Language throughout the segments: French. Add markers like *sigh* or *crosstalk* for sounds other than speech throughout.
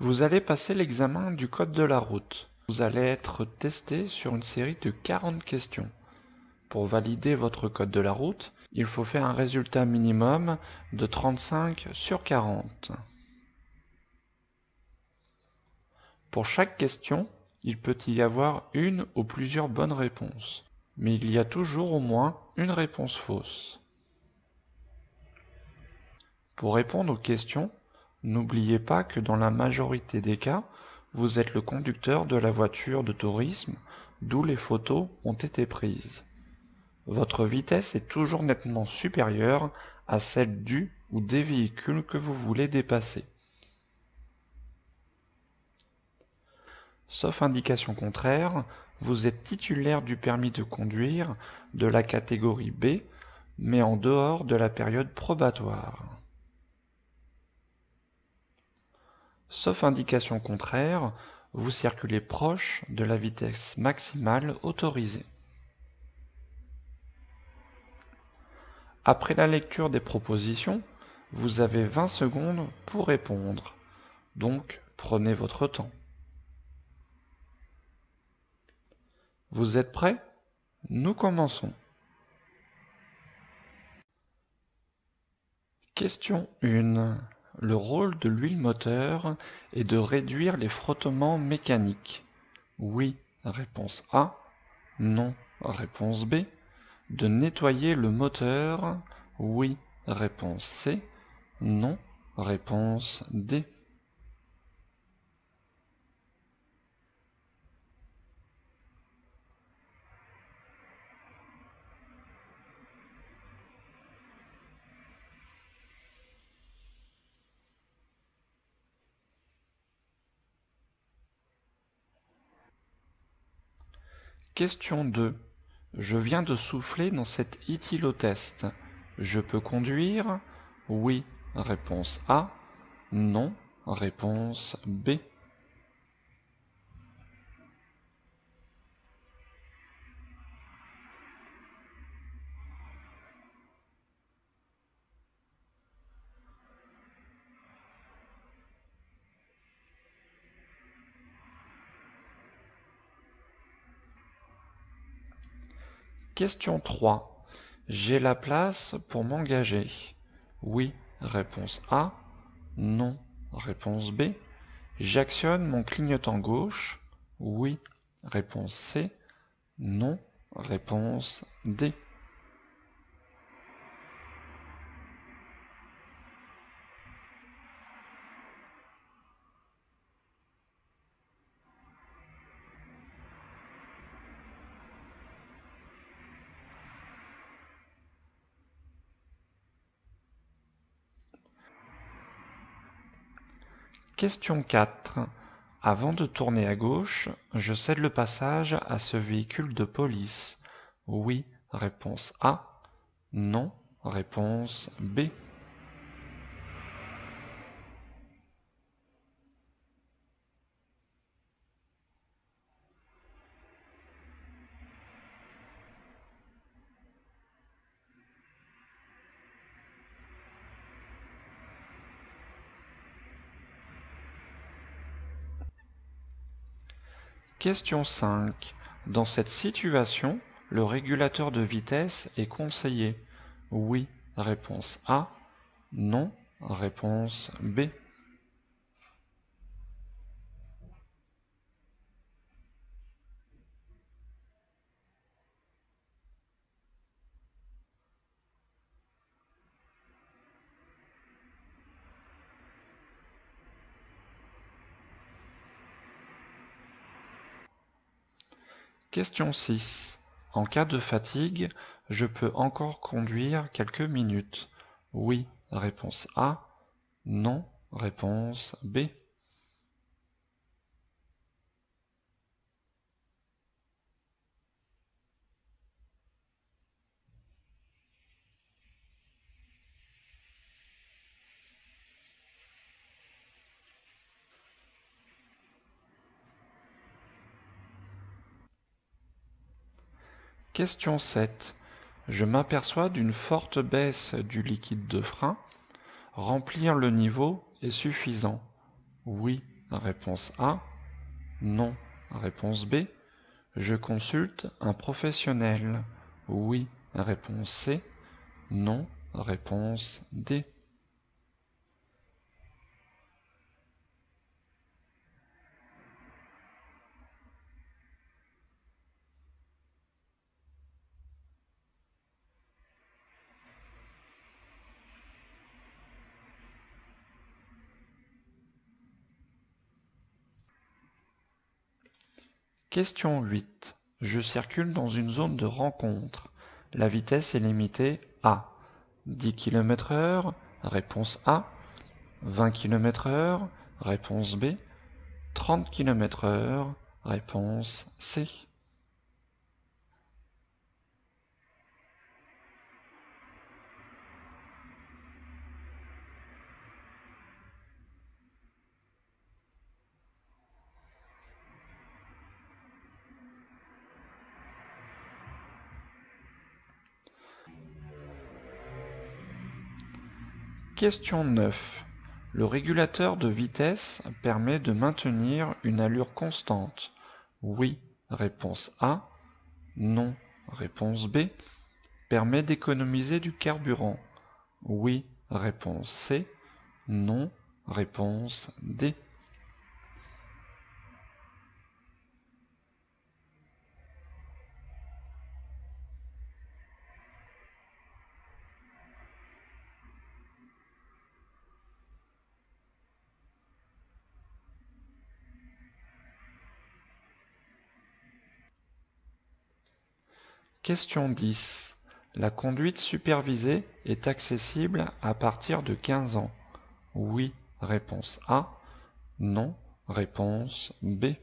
Vous allez passer l'examen du code de la route. Vous allez être testé sur une série de 40 questions. Pour valider votre code de la route, il faut faire un résultat minimum de 35 sur 40. Pour chaque question, il peut y avoir une ou plusieurs bonnes réponses, mais il y a toujours au moins une réponse fausse. Pour répondre aux questions, N'oubliez pas que dans la majorité des cas, vous êtes le conducteur de la voiture de tourisme d'où les photos ont été prises. Votre vitesse est toujours nettement supérieure à celle du ou des véhicules que vous voulez dépasser. Sauf indication contraire, vous êtes titulaire du permis de conduire de la catégorie B, mais en dehors de la période probatoire. Sauf indication contraire, vous circulez proche de la vitesse maximale autorisée. Après la lecture des propositions, vous avez 20 secondes pour répondre, donc prenez votre temps. Vous êtes prêts Nous commençons. Question 1 le rôle de l'huile moteur est de réduire les frottements mécaniques. Oui, réponse A. Non, réponse B. De nettoyer le moteur. Oui, réponse C. Non, réponse D. Question 2. Je viens de souffler dans cet éthylotest. Je peux conduire Oui. Réponse A. Non. Réponse B. Question 3. J'ai la place pour m'engager. Oui, réponse A. Non, réponse B. J'actionne mon clignotant gauche. Oui, réponse C. Non, réponse D. Question 4. Avant de tourner à gauche, je cède le passage à ce véhicule de police. Oui, réponse A. Non, réponse B. Question 5. Dans cette situation, le régulateur de vitesse est conseillé. Oui, réponse A. Non, réponse B. Question 6. En cas de fatigue, je peux encore conduire quelques minutes. Oui, réponse A. Non, réponse B. Question 7. Je m'aperçois d'une forte baisse du liquide de frein. Remplir le niveau est suffisant Oui, réponse A. Non, réponse B. Je consulte un professionnel. Oui, réponse C. Non, réponse D. Question 8. Je circule dans une zone de rencontre. La vitesse est limitée à 10 km heure, réponse A, 20 km heure, réponse B, 30 km heure, réponse C. Question 9. Le régulateur de vitesse permet de maintenir une allure constante. Oui, réponse A. Non, réponse B. Permet d'économiser du carburant. Oui, réponse C. Non, réponse D. Question 10. La conduite supervisée est accessible à partir de 15 ans. Oui, réponse A. Non, réponse B.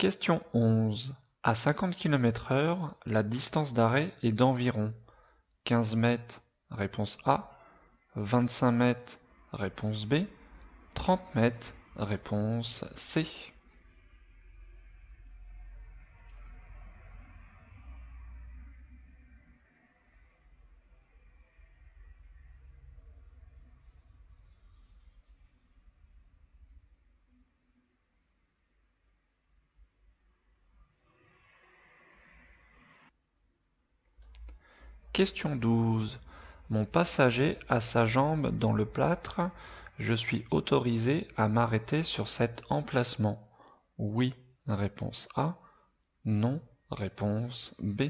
Question 11. À 50 km heure, la distance d'arrêt est d'environ 15 mètres, réponse A, 25 mètres, réponse B, 30 mètres, réponse C. Question 12. Mon passager a sa jambe dans le plâtre. Je suis autorisé à m'arrêter sur cet emplacement. Oui, réponse A. Non, réponse B.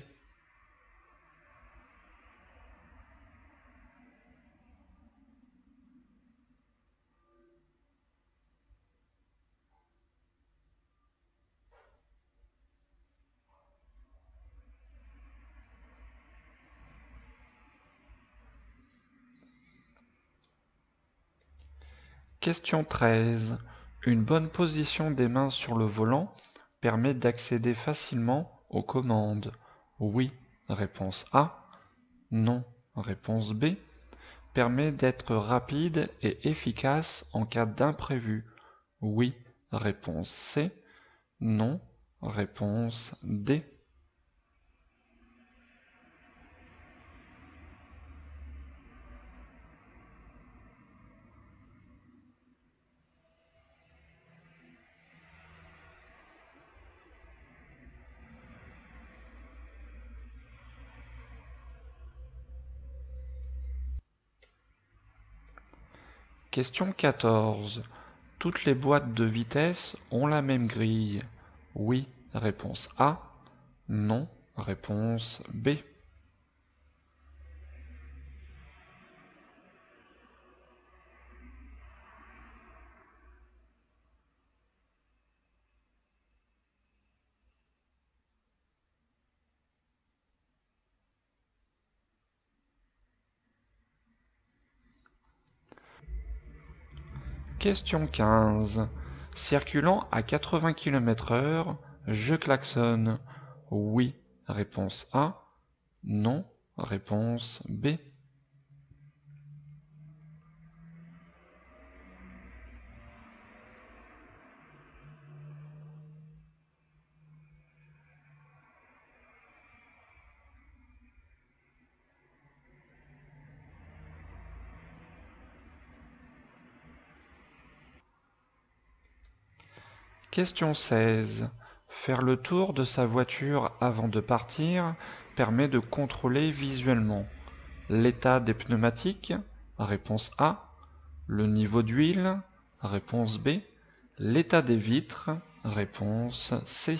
Question 13. Une bonne position des mains sur le volant permet d'accéder facilement aux commandes. Oui, réponse A. Non, réponse B. Permet d'être rapide et efficace en cas d'imprévu. Oui, réponse C. Non, réponse D. Question 14. Toutes les boîtes de vitesse ont la même grille. Oui, réponse A. Non, réponse B. Question 15. Circulant à 80 km/h, je klaxonne. Oui, réponse A. Non, réponse B. Question 16. Faire le tour de sa voiture avant de partir permet de contrôler visuellement l'état des pneumatiques, réponse A, le niveau d'huile, réponse B, l'état des vitres, réponse C.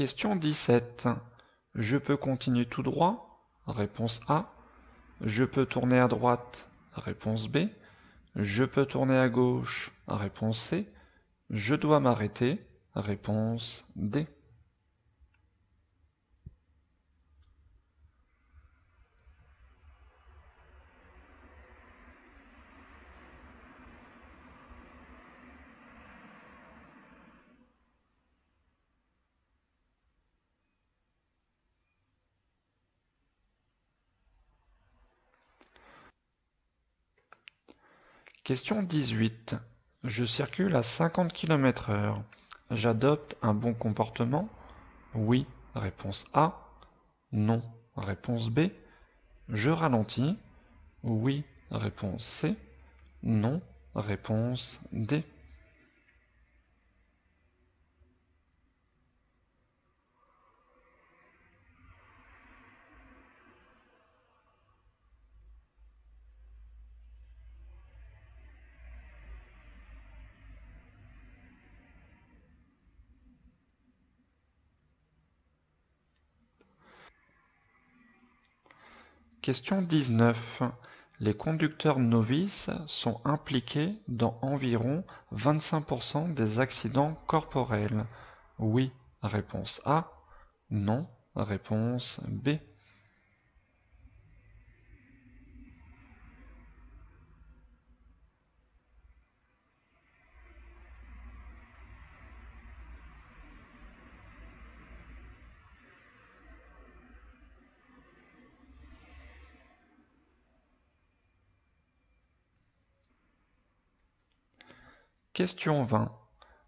Question 17. Je peux continuer tout droit Réponse A. Je peux tourner à droite Réponse B. Je peux tourner à gauche Réponse C. Je dois m'arrêter Réponse D. Question 18. Je circule à 50 km heure. J'adopte un bon comportement Oui. Réponse A. Non. Réponse B. Je ralentis Oui. Réponse C. Non. Réponse D. Question 19. Les conducteurs novices sont impliqués dans environ 25% des accidents corporels. Oui, réponse A. Non, réponse B. Question 20.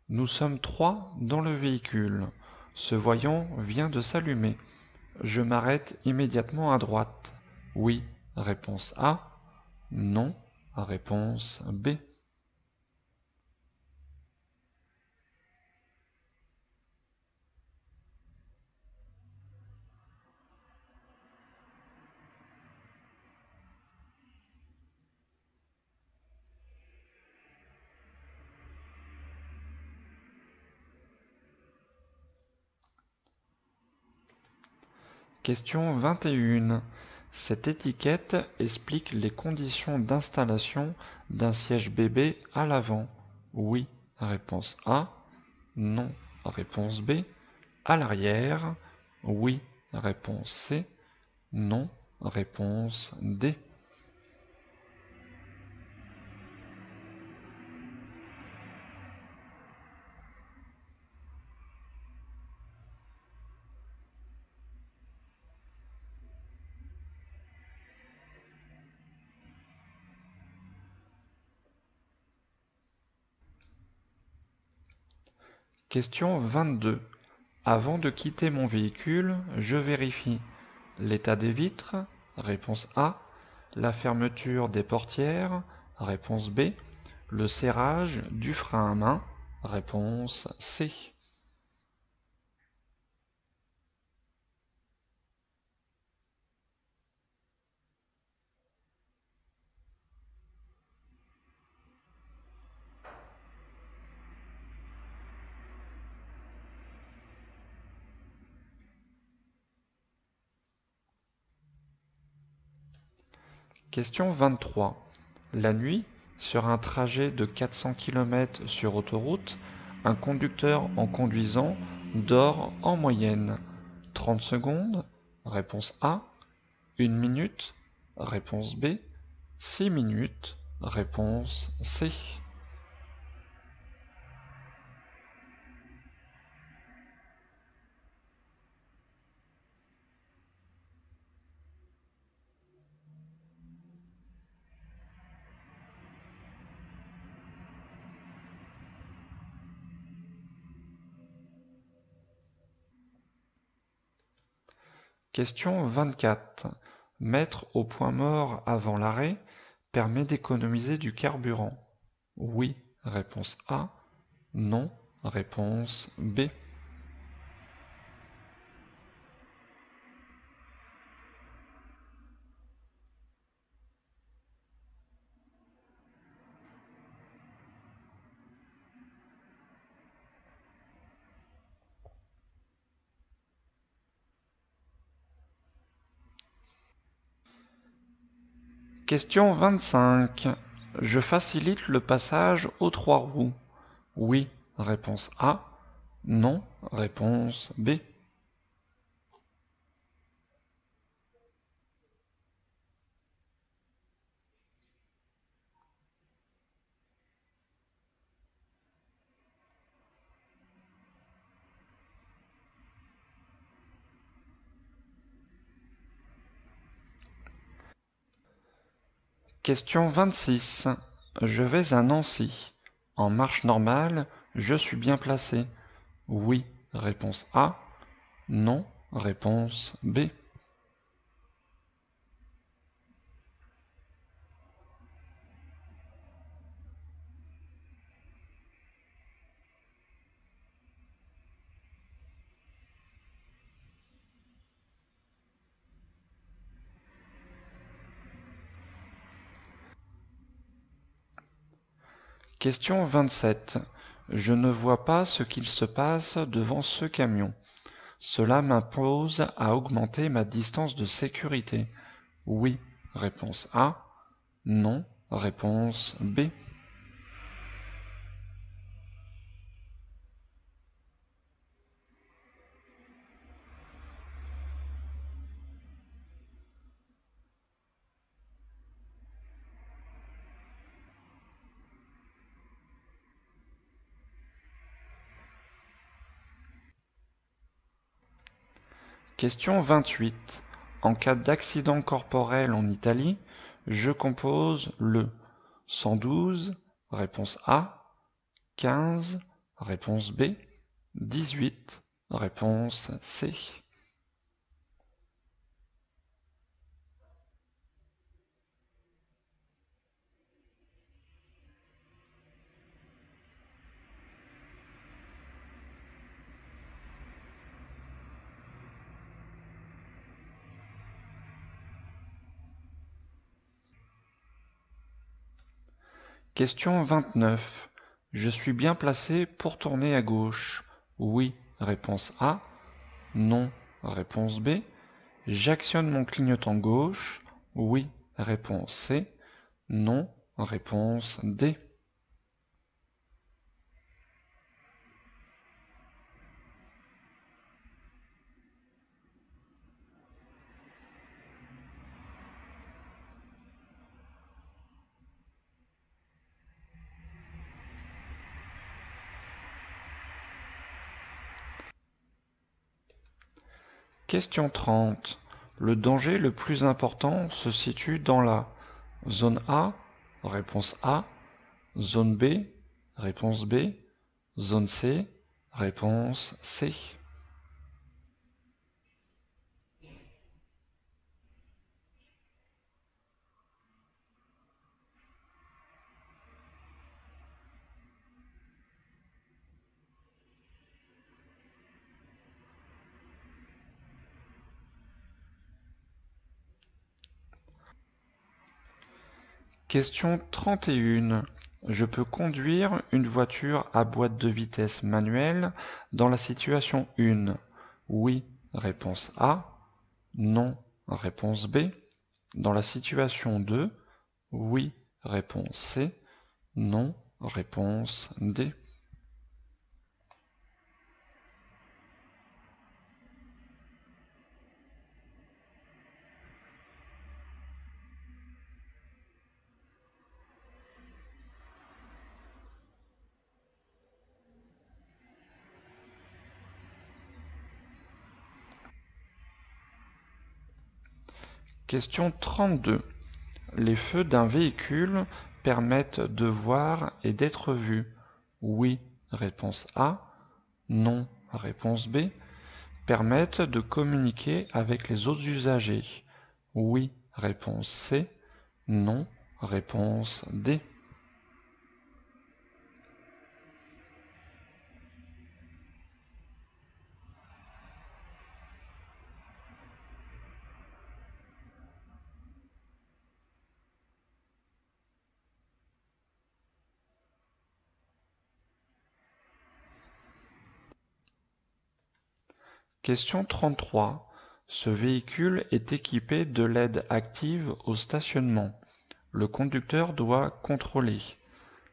Nous sommes trois dans le véhicule. Ce voyant vient de s'allumer. Je m'arrête immédiatement à droite. Oui, réponse A. Non, réponse B. Question 21. Cette étiquette explique les conditions d'installation d'un siège bébé à l'avant. Oui, réponse A. Non, réponse B. À l'arrière. Oui, réponse C. Non, réponse D. Question 22. Avant de quitter mon véhicule, je vérifie l'état des vitres, réponse A, la fermeture des portières, réponse B, le serrage du frein à main, réponse C. Question 23. La nuit, sur un trajet de 400 km sur autoroute, un conducteur en conduisant dort en moyenne 30 secondes, réponse A, 1 minute, réponse B, 6 minutes, réponse C. Question 24. Mettre au point mort avant l'arrêt permet d'économiser du carburant Oui, réponse A. Non, réponse B. Question 25. Je facilite le passage aux trois roues. Oui, réponse A. Non, réponse B. Question 26. Je vais à Nancy. En marche normale, je suis bien placé. Oui, réponse A. Non, réponse B. Question 27. Je ne vois pas ce qu'il se passe devant ce camion. Cela m'impose à augmenter ma distance de sécurité. Oui, réponse A. Non, réponse B. Question 28. En cas d'accident corporel en Italie, je compose le 112, réponse A, 15, réponse B, 18, réponse C. Question 29. Je suis bien placé pour tourner à gauche. Oui, réponse A. Non, réponse B. J'actionne mon clignotant gauche. Oui, réponse C. Non, réponse D. Question 30. Le danger le plus important se situe dans la zone A, réponse A, zone B, réponse B, zone C, réponse C. Question 31. Je peux conduire une voiture à boîte de vitesse manuelle dans la situation 1 Oui, réponse A. Non, réponse B. Dans la situation 2 Oui, réponse C. Non, réponse D. Question 32. Les feux d'un véhicule permettent de voir et d'être vu Oui, réponse A. Non, réponse B. Permettent de communiquer avec les autres usagers Oui, réponse C. Non, réponse D. Question 33. Ce véhicule est équipé de l'aide active au stationnement. Le conducteur doit contrôler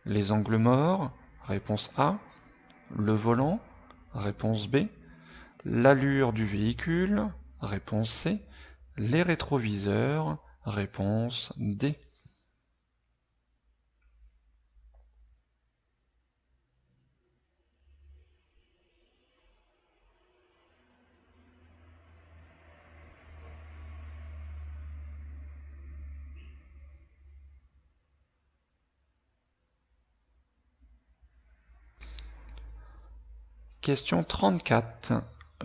les angles morts, réponse A, le volant, réponse B, l'allure du véhicule, réponse C, les rétroviseurs, réponse D. Question 34.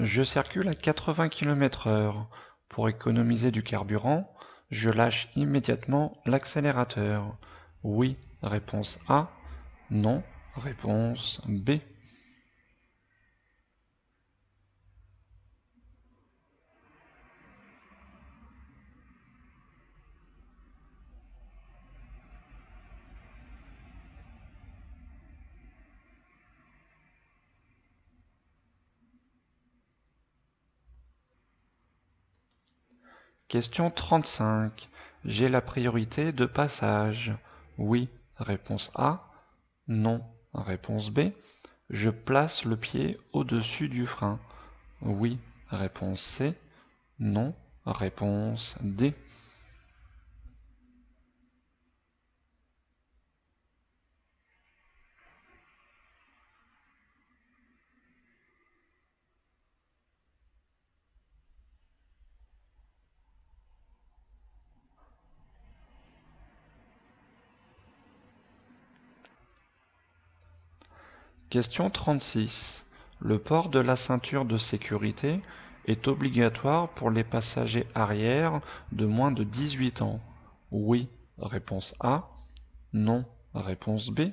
Je circule à 80 km h Pour économiser du carburant, je lâche immédiatement l'accélérateur. Oui, réponse A. Non, réponse B. Question 35. J'ai la priorité de passage. Oui, réponse A. Non, réponse B. Je place le pied au-dessus du frein. Oui, réponse C. Non, réponse D. Question 36. Le port de la ceinture de sécurité est obligatoire pour les passagers arrière de moins de 18 ans Oui, réponse A. Non, réponse B.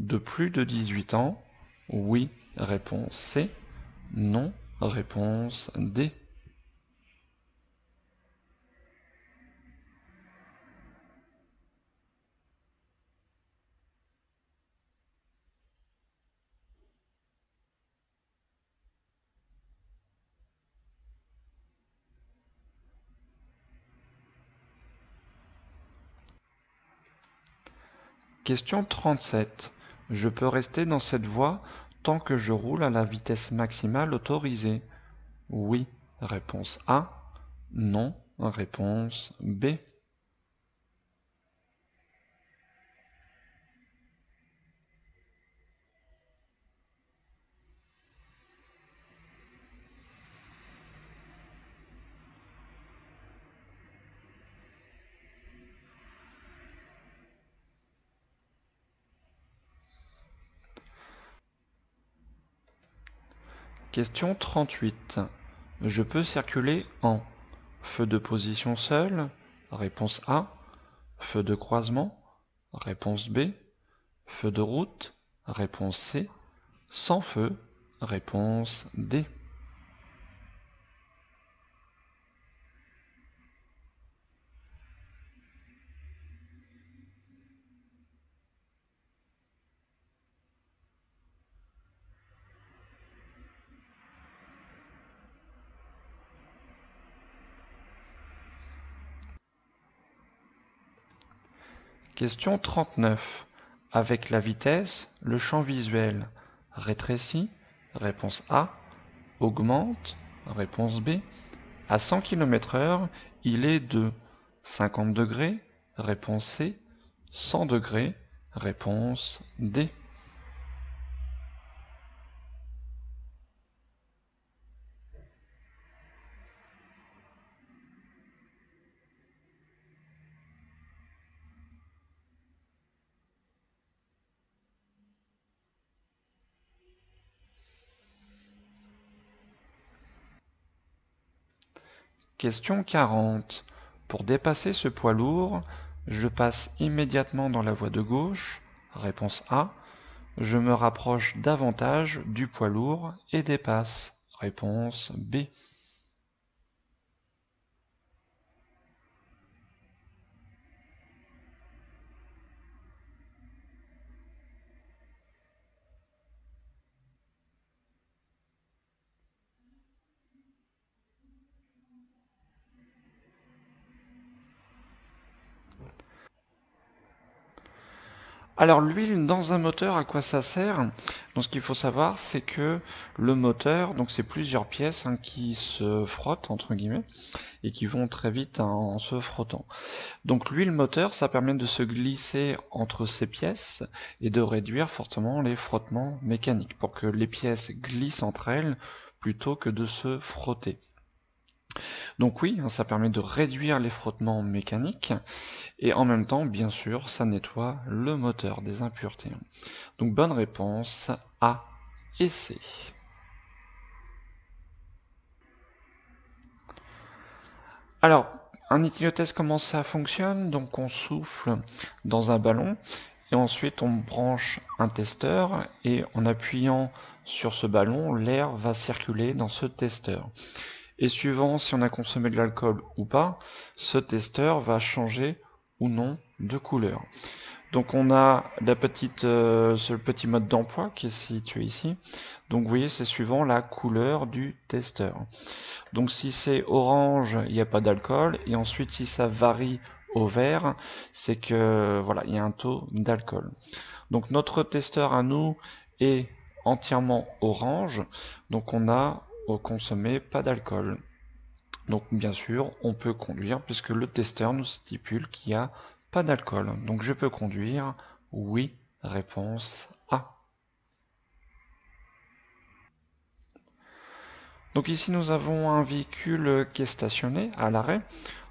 De plus de 18 ans Oui, réponse C. Non, réponse D. Question 37. Je peux rester dans cette voie tant que je roule à la vitesse maximale autorisée Oui. Réponse A. Non. Réponse B. Question 38. Je peux circuler en feu de position seul Réponse A. Feu de croisement Réponse B. Feu de route Réponse C. Sans feu Réponse D. Question 39. Avec la vitesse, le champ visuel rétrécit Réponse A. Augmente Réponse B. À 100 km/h, il est de 50 degrés Réponse C. 100 degrés Réponse D. Question 40. Pour dépasser ce poids lourd, je passe immédiatement dans la voie de gauche. Réponse A. Je me rapproche davantage du poids lourd et dépasse. Réponse B. Alors l'huile dans un moteur, à quoi ça sert Donc ce qu'il faut savoir, c'est que le moteur, donc c'est plusieurs pièces hein, qui se frottent entre guillemets et qui vont très vite hein, en se frottant. Donc l'huile moteur, ça permet de se glisser entre ces pièces et de réduire fortement les frottements mécaniques pour que les pièces glissent entre elles plutôt que de se frotter. Donc oui, hein, ça permet de réduire les frottements mécaniques et en même temps, bien sûr, ça nettoie le moteur des impuretés. Donc bonne réponse A et C. Alors, un étilothèse, comment ça fonctionne Donc on souffle dans un ballon et ensuite on branche un testeur et en appuyant sur ce ballon, l'air va circuler dans ce testeur et suivant si on a consommé de l'alcool ou pas, ce testeur va changer ou non de couleur. Donc on a la petite, euh, ce petit mode d'emploi qui est situé ici. Donc vous voyez, c'est suivant la couleur du testeur. Donc si c'est orange, il n'y a pas d'alcool. Et ensuite, si ça varie au vert, c'est que voilà, il y a un taux d'alcool. Donc notre testeur à nous est entièrement orange. Donc on a consommer pas d'alcool. Donc bien sûr, on peut conduire puisque le testeur nous stipule qu'il n'y a pas d'alcool. Donc je peux conduire Oui, réponse A. Donc ici nous avons un véhicule qui est stationné à l'arrêt.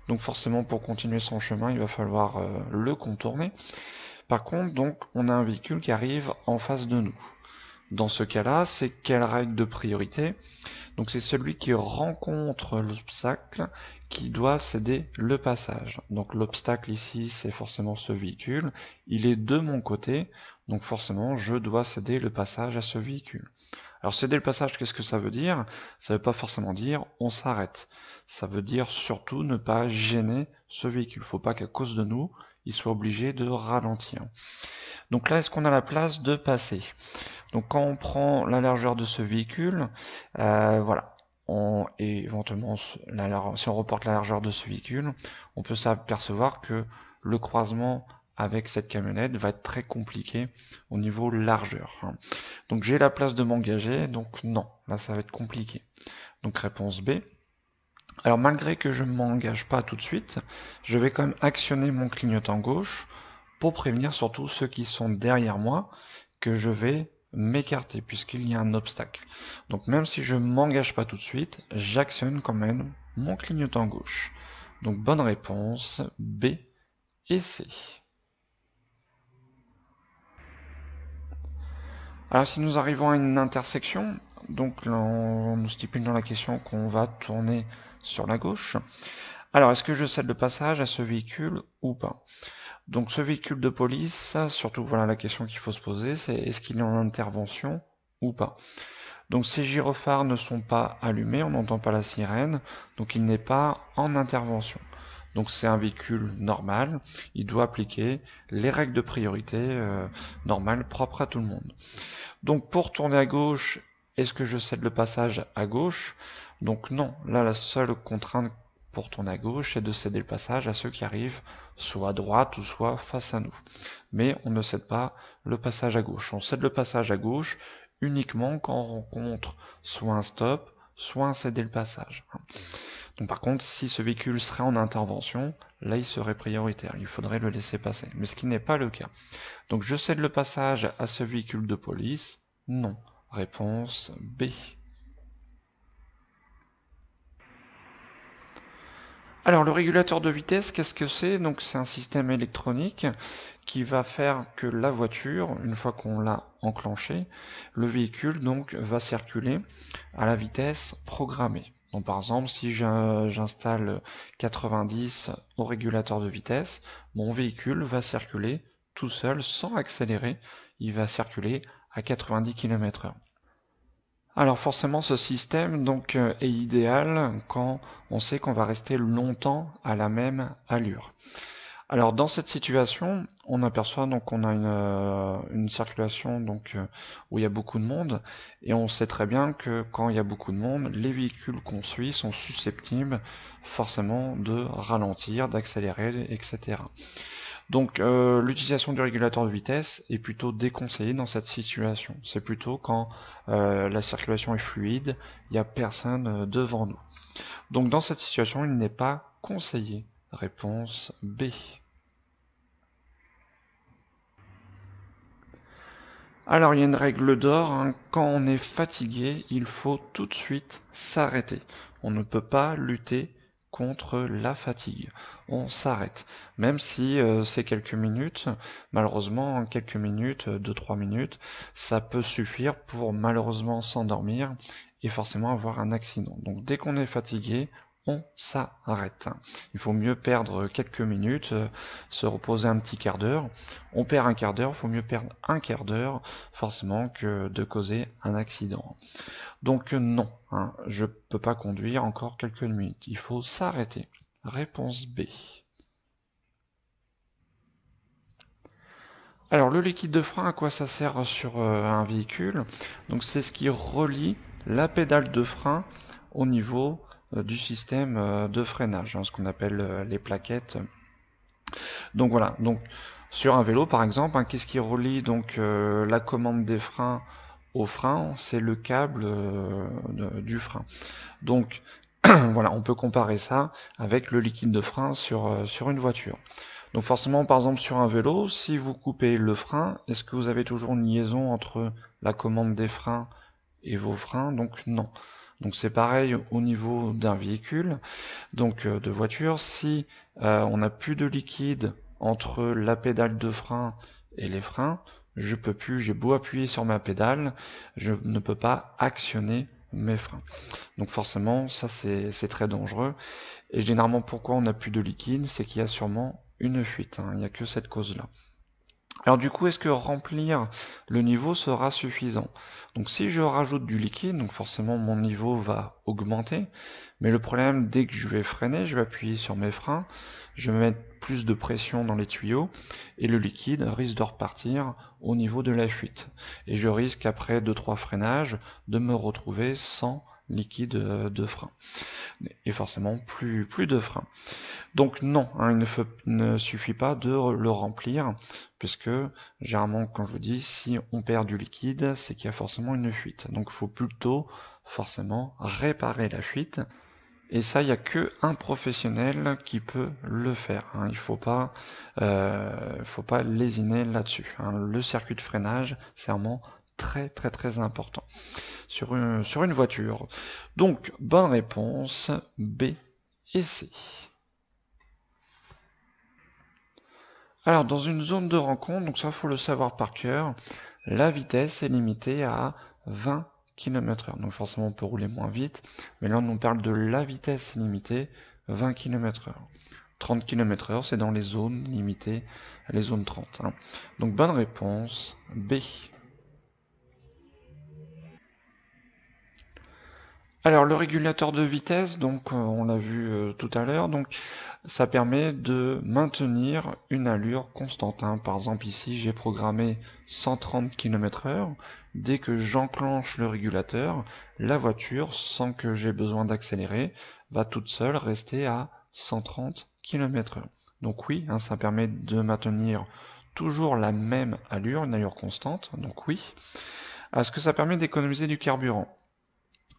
Donc forcément pour continuer son chemin, il va falloir euh, le contourner. Par contre, donc on a un véhicule qui arrive en face de nous. Dans ce cas-là, c'est quelle règle de priorité donc c'est celui qui rencontre l'obstacle qui doit céder le passage. Donc l'obstacle ici, c'est forcément ce véhicule. Il est de mon côté, donc forcément, je dois céder le passage à ce véhicule. Alors céder le passage, qu'est-ce que ça veut dire Ça ne veut pas forcément dire on s'arrête. Ça veut dire surtout ne pas gêner ce véhicule. il ne Faut pas qu'à cause de nous, il soit obligé de ralentir. Donc là, est-ce qu'on a la place de passer Donc quand on prend la largeur de ce véhicule, euh, voilà, on, et éventuellement, si on reporte la largeur de ce véhicule, on peut s'apercevoir que le croisement avec cette camionnette va être très compliqué au niveau largeur. Hein. Donc j'ai la place de m'engager, donc non, là ça va être compliqué. Donc réponse B. Alors malgré que je ne m'engage pas tout de suite, je vais quand même actionner mon clignotant gauche pour prévenir surtout ceux qui sont derrière moi que je vais m'écarter puisqu'il y a un obstacle. Donc même si je ne m'engage pas tout de suite, j'actionne quand même mon clignotant gauche. Donc bonne réponse B et C. Alors si nous arrivons à une intersection, donc on nous stipule dans la question qu'on va tourner sur la gauche. Alors, est-ce que je cède le passage à ce véhicule ou pas Donc, ce véhicule de police, surtout, voilà la question qu'il faut se poser, c'est est-ce qu'il est en intervention ou pas donc ces gyrophares ne sont pas allumés, on n'entend pas la sirène, donc il n'est pas en intervention. Donc c'est un véhicule normal, il doit appliquer les règles de priorité euh, normales propres à tout le monde. Donc pour tourner à gauche, est-ce que je cède le passage à gauche donc non, là la seule contrainte pour tourner à gauche, c'est de céder le passage à ceux qui arrivent soit à droite ou soit face à nous. Mais on ne cède pas le passage à gauche. On cède le passage à gauche uniquement quand on rencontre soit un stop, soit un céder le passage. Donc par contre, si ce véhicule serait en intervention, là il serait prioritaire, il faudrait le laisser passer. Mais ce qui n'est pas le cas. Donc je cède le passage à ce véhicule de police Non. Réponse B. Alors le régulateur de vitesse, qu'est-ce que c'est Donc c'est un système électronique qui va faire que la voiture, une fois qu'on l'a enclenchée, le véhicule donc va circuler à la vitesse programmée. Donc par exemple, si j'installe 90 au régulateur de vitesse, mon véhicule va circuler tout seul sans accélérer, il va circuler à 90 km/h. Alors forcément ce système donc euh, est idéal quand on sait qu'on va rester longtemps à la même allure. Alors dans cette situation, on aperçoit donc qu'on a une, euh, circulation donc euh, où il y a beaucoup de monde et on sait très bien que quand il y a beaucoup de monde, les véhicules qu'on suit sont susceptibles forcément de ralentir, d'accélérer, etc. Donc euh, l'utilisation du régulateur de vitesse est plutôt déconseillée dans cette situation. C'est plutôt quand euh, la circulation est fluide, il n'y a personne euh, devant nous. Donc dans cette situation, il n'est pas conseillé. Réponse B. Alors il y a une règle d'or, hein. quand on est fatigué, il faut tout de suite s'arrêter. On ne peut pas lutter contre la fatigue. On s'arrête. Même si euh, c'est quelques minutes, malheureusement, quelques minutes, euh, de 3 minutes, ça peut suffire pour malheureusement s'endormir et forcément avoir un accident. Donc dès qu'on est fatigué, on s'arrête. Il faut mieux perdre quelques minutes, euh, se reposer un petit quart d'heure. On perd un quart d'heure, il faut mieux perdre un quart d'heure forcément que de causer un accident. Donc non, hein, je peux pas conduire encore quelques minutes. Il faut s'arrêter. Réponse B. Alors le liquide de frein, à quoi ça sert sur euh, un véhicule Donc c'est ce qui relie la pédale de frein au niveau euh, du système euh, de freinage, hein, ce qu'on appelle euh, les plaquettes. Donc voilà, donc sur un vélo par exemple, hein, qu'est-ce qui relie donc la commande des freins au frein C'est le câble du frein. Donc *clears throat* voilà, on peut comparer ça avec le liquide de frein sur, sur une voiture. Donc forcément, par exemple sur un vélo, si vous coupez le frein, est-ce que vous avez toujours une liaison entre la commande des freins et vos freins Donc non. Donc c'est pareil au niveau d'un véhicule, donc euh, de voiture. Si euh, on n'a plus de liquide entre la pédale de frein et les freins, je peux plus, j'ai beau appuyer sur ma pédale, je ne peux pas actionner mes freins. Donc forcément, ça c'est très dangereux. Et généralement, pourquoi on n'a plus de liquide, c'est qu'il y a sûrement une fuite. Hein. Il n'y a que cette cause-là. Alors du coup, est-ce que remplir le niveau sera suffisant Donc si je rajoute du liquide, donc forcément mon niveau va augmenter, mais le problème, dès que je vais freiner, je vais appuyer sur mes freins, je vais mettre plus de pression dans les tuyaux, et le liquide risque de repartir au niveau de la fuite. Et je risque, après 2-3 freinages, de me retrouver sans liquide euh, de frein. Et forcément plus, plus de frein. Donc non, hein, il ne, suffit pas de le remplir, puisque généralement, quand je vous dis, si on perd du liquide, c'est qu'il y a forcément une fuite. Donc il faut plutôt forcément réparer la fuite. Et ça, il n'y a que un professionnel qui peut le faire. Hein. Il ne faut, pas, euh, faut pas lésiner là-dessus. Hein. Le circuit de freinage, c'est vraiment très très très important sur une, sur une voiture. Donc, bonne réponse B et C. Alors, dans une zone de rencontre, donc ça, faut le savoir par cœur, la vitesse est limitée à 20 km/h. Donc forcément, on peut rouler moins vite, mais là, on parle de la vitesse limitée, 20 km/h. 30 km/h, c'est dans les zones limitées, les zones 30. Hein. Donc bonne réponse, B. Alors le régulateur de vitesse, donc euh, on l'a vu euh, tout à l'heure, donc ça permet de maintenir une allure constante. Par exemple ici j'ai programmé 130 km heure. Dès que j'enclenche le régulateur, la voiture, sans que j'ai besoin d'accélérer, va toute seule rester à 130 km heure. Donc oui, hein, ça permet de maintenir toujours la même allure, une allure constante, donc oui. Est-ce que ça permet d'économiser du carburant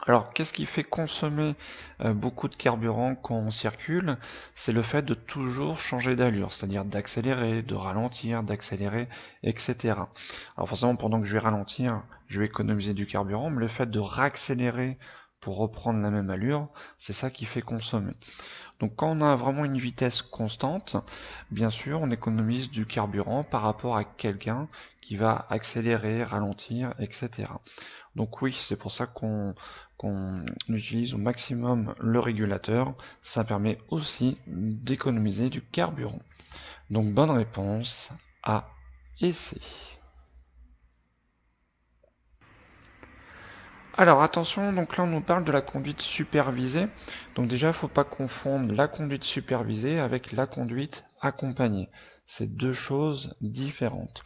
alors, qu'est-ce qui fait consommer euh, beaucoup de carburant quand on circule C'est le fait de toujours changer d'allure, c'est-à-dire d'accélérer, de ralentir, d'accélérer, etc. Alors forcément, pendant que je vais ralentir, je vais économiser du carburant, mais le fait de raccélérer pour reprendre la même allure, c'est ça qui fait consommer. Donc quand on a vraiment une vitesse constante, bien sûr, on économise du carburant par rapport à quelqu'un qui va accélérer, ralentir, etc. Donc oui, c'est pour ça qu'on qu'on utilise au maximum le régulateur, ça permet aussi d'économiser du carburant. Donc bonne réponse à et Alors attention, donc là on nous parle de la conduite supervisée. Donc déjà, il ne faut pas confondre la conduite supervisée avec la conduite accompagnée. C'est deux choses différentes.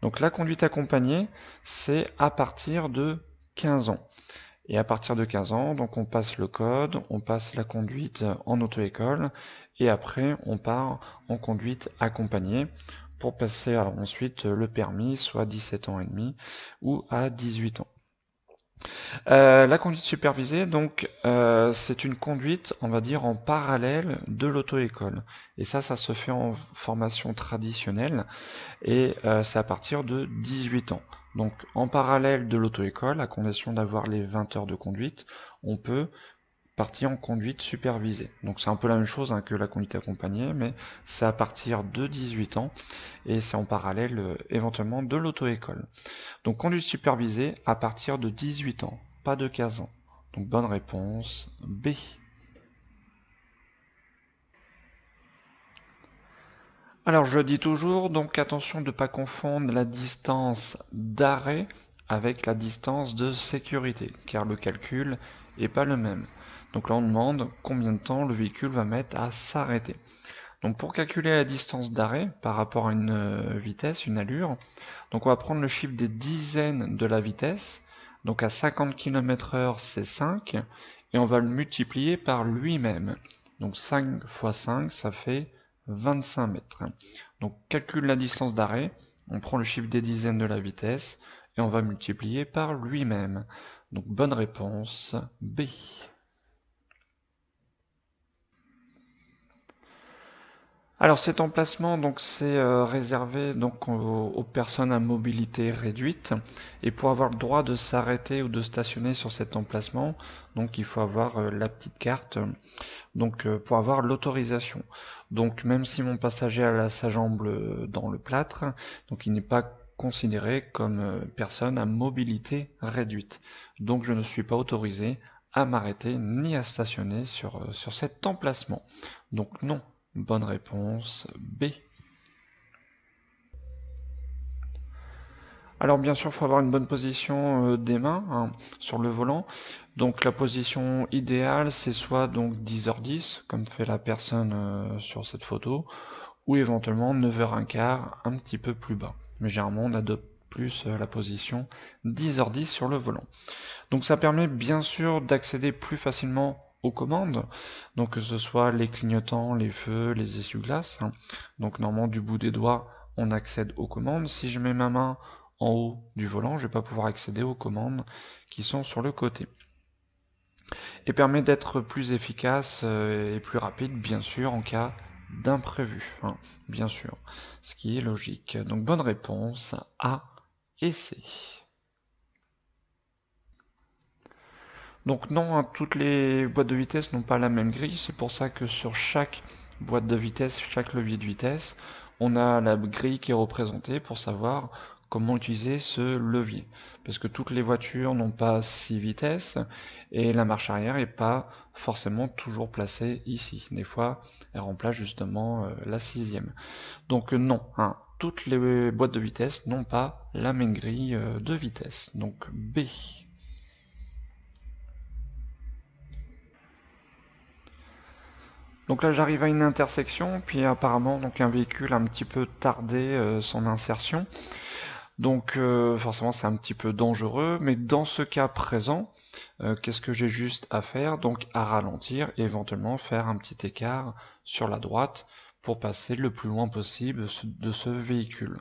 Donc la conduite accompagnée, c'est à partir de 15 ans. Et à partir de 15 ans, donc on passe le code, on passe la conduite en auto-école et après on part en conduite accompagnée pour passer ensuite le permis soit à 17 ans et demi ou à 18 ans. Euh, la conduite supervisée, donc, euh, c'est une conduite, on va dire, en parallèle de l'auto-école. Et ça, ça se fait en formation traditionnelle, et euh, c'est à partir de 18 ans. Donc, en parallèle de l'auto-école, à condition d'avoir les 20 heures de conduite, on peut partie en conduite supervisée. Donc c'est un peu la même chose hein, que la conduite accompagnée, mais c'est à partir de 18 ans et c'est en parallèle euh, éventuellement de l'auto-école. Donc conduite supervisée à partir de 18 ans, pas de 15 ans. Donc bonne réponse B. Alors je dis toujours, donc attention de ne pas confondre la distance d'arrêt avec la distance de sécurité, car le calcul n'est pas le même. Donc là, on demande combien de temps le véhicule va mettre à s'arrêter. Donc pour calculer la distance d'arrêt par rapport à une euh, vitesse, une allure, donc on va prendre le chiffre des dizaines de la vitesse. Donc à 50 km h c'est 5 et on va le multiplier par lui-même. Donc 5 x 5 ça fait 25 mètres. Donc calcule la distance d'arrêt, on prend le chiffre des dizaines de la vitesse et on va multiplier par lui-même. Donc bonne réponse B. Alors cet emplacement, donc c'est euh, réservé donc aux, personnes à mobilité réduite. Et pour avoir le droit de s'arrêter ou de stationner sur cet emplacement, donc il faut avoir euh, la petite carte, donc euh, pour avoir l'autorisation. Donc même si mon passager a la jambe dans le plâtre, donc il n'est pas considéré comme personne à mobilité réduite. Donc je ne suis pas autorisé à m'arrêter ni à stationner sur, sur cet emplacement. Donc non, Bonne réponse B. Alors bien sûr, il faut avoir une bonne position euh, des mains hein, sur le volant. Donc la position idéale, c'est soit donc 10h10, comme fait la personne euh, sur cette photo, ou éventuellement 9h15, un petit peu plus bas. Mais généralement, on adopte plus euh, la position 10h10 sur le volant. Donc ça permet bien sûr d'accéder plus facilement aux commandes, donc que ce soit les clignotants, les feux, les essuie-glaces. Hein. Donc normalement du bout des doigts, on accède aux commandes. Si je mets ma main en haut du volant, je vais pas pouvoir accéder aux commandes qui sont sur le côté. Et permet d'être plus efficace euh, et plus rapide, bien sûr, en cas d'imprévu, hein, bien sûr, ce qui est logique. Donc bonne réponse A et C. Donc non, hein, toutes les boîtes de vitesse n'ont pas la même grille, c'est pour ça que sur chaque boîte de vitesse, chaque levier de vitesse, on a la grille qui est représentée pour savoir comment utiliser ce levier. Parce que toutes les voitures n'ont pas 6 vitesses et la marche arrière n'est pas forcément toujours placée ici. Des fois, elle remplace justement euh, la sixième. Donc euh, non, hein, toutes les boîtes de vitesse n'ont pas la même grille euh, de vitesse. Donc B. Donc là j'arrive à une intersection, puis apparemment donc un véhicule a un petit peu tardé euh, son insertion. Donc euh, forcément c'est un petit peu dangereux, mais dans ce cas présent, euh, qu'est-ce que j'ai juste à faire Donc à ralentir et éventuellement faire un petit écart sur la droite pour passer le plus loin possible de ce véhicule.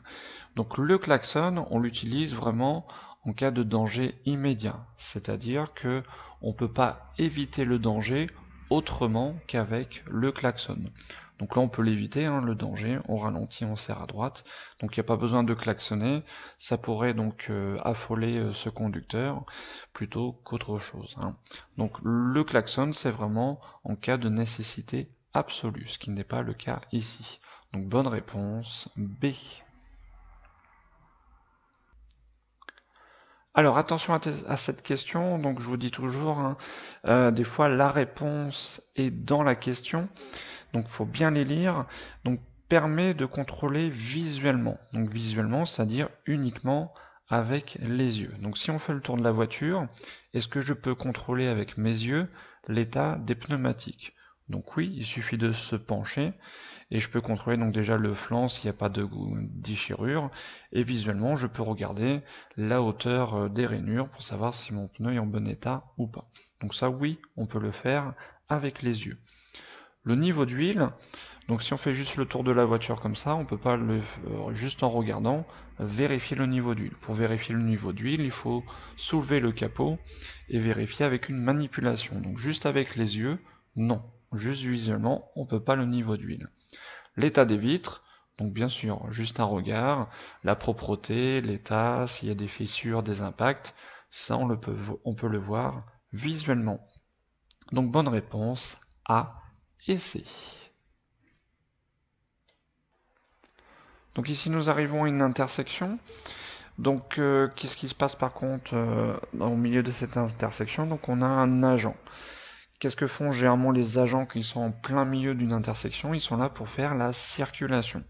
Donc le klaxon, on l'utilise vraiment en cas de danger immédiat, c'est-à-dire que on peut pas éviter le danger, autrement qu'avec le klaxon. Donc là on peut l'éviter, hein, le danger, on ralentit, on serre à droite, donc il n'y a pas besoin de klaxonner, ça pourrait donc euh, affoler euh, ce conducteur plutôt qu'autre chose. Hein. Donc le klaxon c'est vraiment en cas de nécessité absolue, ce qui n'est pas le cas ici. Donc bonne réponse B. Alors attention à, cette question, donc je vous dis toujours, hein, euh, des fois la réponse est dans la question, donc faut bien les lire. Donc permet de contrôler visuellement. Donc visuellement, c'est-à-dire uniquement avec les yeux. Donc si on fait le tour de la voiture, est-ce que je peux contrôler avec mes yeux l'état des pneumatiques Donc oui, il suffit de se pencher et je peux contrôler donc déjà le flanc s'il n'y a pas de déchirure et visuellement je peux regarder la hauteur euh, des rainures pour savoir si mon pneu est en bon état ou pas. Donc ça oui, on peut le faire avec les yeux. Le niveau d'huile, donc si on fait juste le tour de la voiture comme ça, on peut pas le, euh, juste en regardant vérifier le niveau d'huile. Pour vérifier le niveau d'huile, il faut soulever le capot et vérifier avec une manipulation. Donc juste avec les yeux, non, juste visuellement, on ne peut pas le niveau d'huile. L'état des vitres, donc bien sûr, juste un regard, la propreté, l'état, s'il y a des fissures, des impacts, ça on, le peut, on peut le voir visuellement. Donc bonne réponse A et C. Donc ici nous arrivons à une intersection. Donc euh, qu'est-ce qui se passe par contre euh, au milieu de cette intersection Donc on a un agent. Qu'est-ce que font généralement les agents qui sont en plein milieu d'une intersection Ils sont là pour faire la circulation.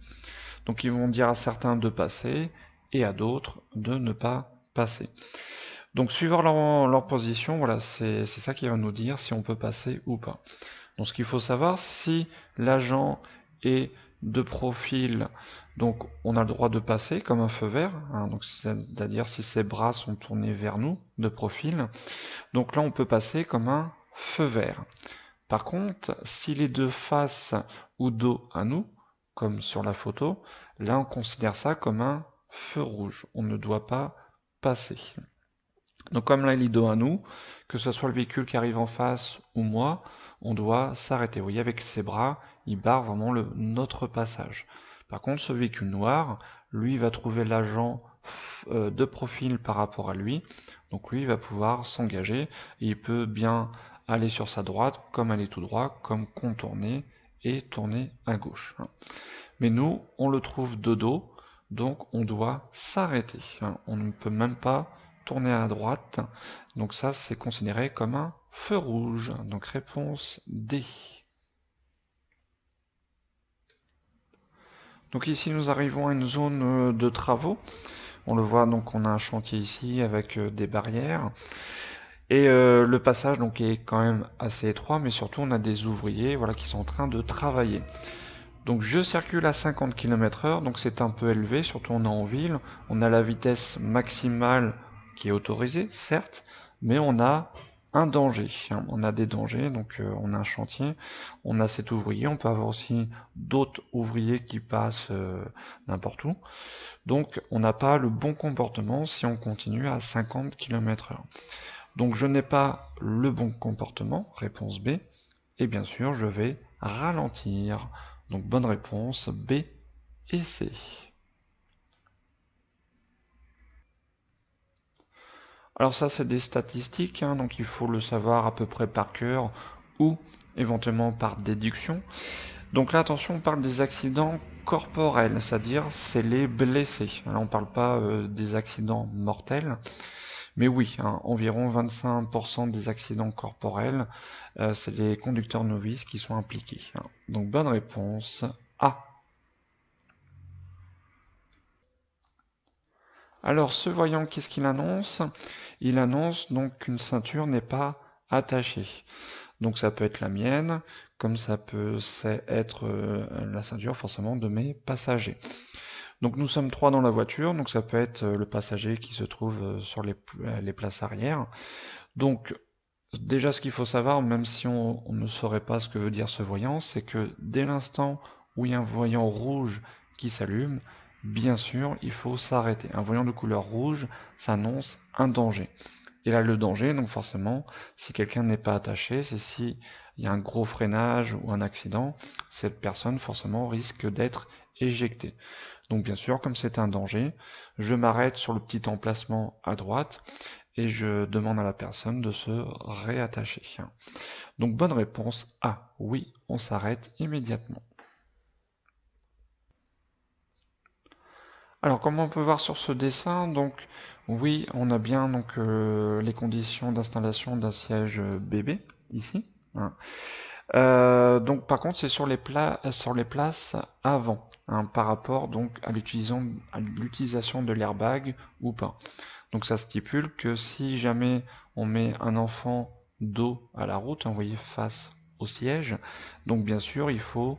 Donc ils vont dire à certains de passer et à d'autres de ne pas passer. Donc suivant leur, position, voilà, c'est ça qui va nous dire si on peut passer ou pas. Donc ce qu'il faut savoir, si l'agent est de profil, donc on a le droit de passer comme un feu vert, hein, c'est-à-dire si ses bras sont tournés vers nous de profil, donc là on peut passer comme un feu vert. Par contre, si les deux faces ou dos à nous, comme sur la photo, là on considère ça comme un feu rouge. On ne doit pas passer. Donc comme là il est dos à nous, que ce soit le véhicule qui arrive en face ou moi, on doit s'arrêter. Vous voyez avec ses bras, il barre vraiment notre passage. Par contre ce véhicule noir, lui va trouver l'agent euh, de profil par rapport à lui. Donc lui va pouvoir s'engager et il peut bien aller sur sa droite, comme aller tout droit, comme contourner et tourner à gauche. Mais nous, on le trouve de dos, donc on doit s'arrêter. On ne peut même pas tourner à droite, donc ça c'est considéré comme un feu rouge. Donc réponse D. Donc ici nous arrivons à une zone euh, de travaux. On le voit donc on a un chantier ici avec euh, des barrières. Et euh, le passage donc est quand même assez étroit, mais surtout on a des ouvriers voilà, qui sont en train de travailler. Donc je circule à 50 km heure, donc c'est un peu élevé, surtout on est en ville, on a la vitesse maximale qui est autorisée, certes, mais on a un danger, on a des dangers, donc euh, on a un chantier, on a cet ouvrier, on peut avoir aussi d'autres ouvriers qui passent euh, n'importe où, donc on n'a pas le bon comportement si on continue à 50 km heure. Donc je n'ai pas le bon comportement, réponse B. Et bien sûr, je vais ralentir. Donc bonne réponse B et C. Alors ça, c'est des statistiques, hein, donc il faut le savoir à peu près par cœur ou éventuellement par déduction. Donc là, attention, on parle des accidents corporels, c'est-à-dire c'est les blessés. Là, on ne parle pas euh, des accidents mortels. Mais oui, hein, environ 25% des accidents corporels, euh, c'est les conducteurs novices qui sont impliqués. Hein. Donc bonne réponse A. Alors ce voyant, qu'est-ce qu'il annonce Il annonce donc qu'une ceinture n'est pas attachée. Donc ça peut être la mienne, comme ça peut être euh, la ceinture forcément de mes passagers. Donc nous sommes trois dans la voiture, donc ça peut être euh, le passager qui se trouve euh, sur euh, les, places arrière. Donc déjà ce qu'il faut savoir, même si on, ne saurait pas ce que veut dire ce voyant, c'est que dès l'instant où il y a un voyant rouge qui s'allume, bien sûr, il faut s'arrêter. Un voyant de couleur rouge s'annonce un danger. Et là, le danger, donc forcément, si quelqu'un n'est pas attaché, c'est si il y a un gros freinage ou un accident, cette personne forcément risque d'être éjecté. Donc bien sûr, comme c'est un danger, je m'arrête sur le petit emplacement à droite et je demande à la personne de se réattacher. Donc bonne réponse A. Ah, oui, on s'arrête immédiatement. Alors comme on peut voir sur ce dessin, donc oui, on a bien donc, euh, les conditions d'installation d'un siège bébé ici. Hein. Euh, donc par contre c'est sur, les places avant hein, par rapport donc à l'utilisation de l'airbag ou pas. Donc ça stipule que si jamais on met un enfant dos à la route, hein, voyez, face au siège, donc bien sûr il faut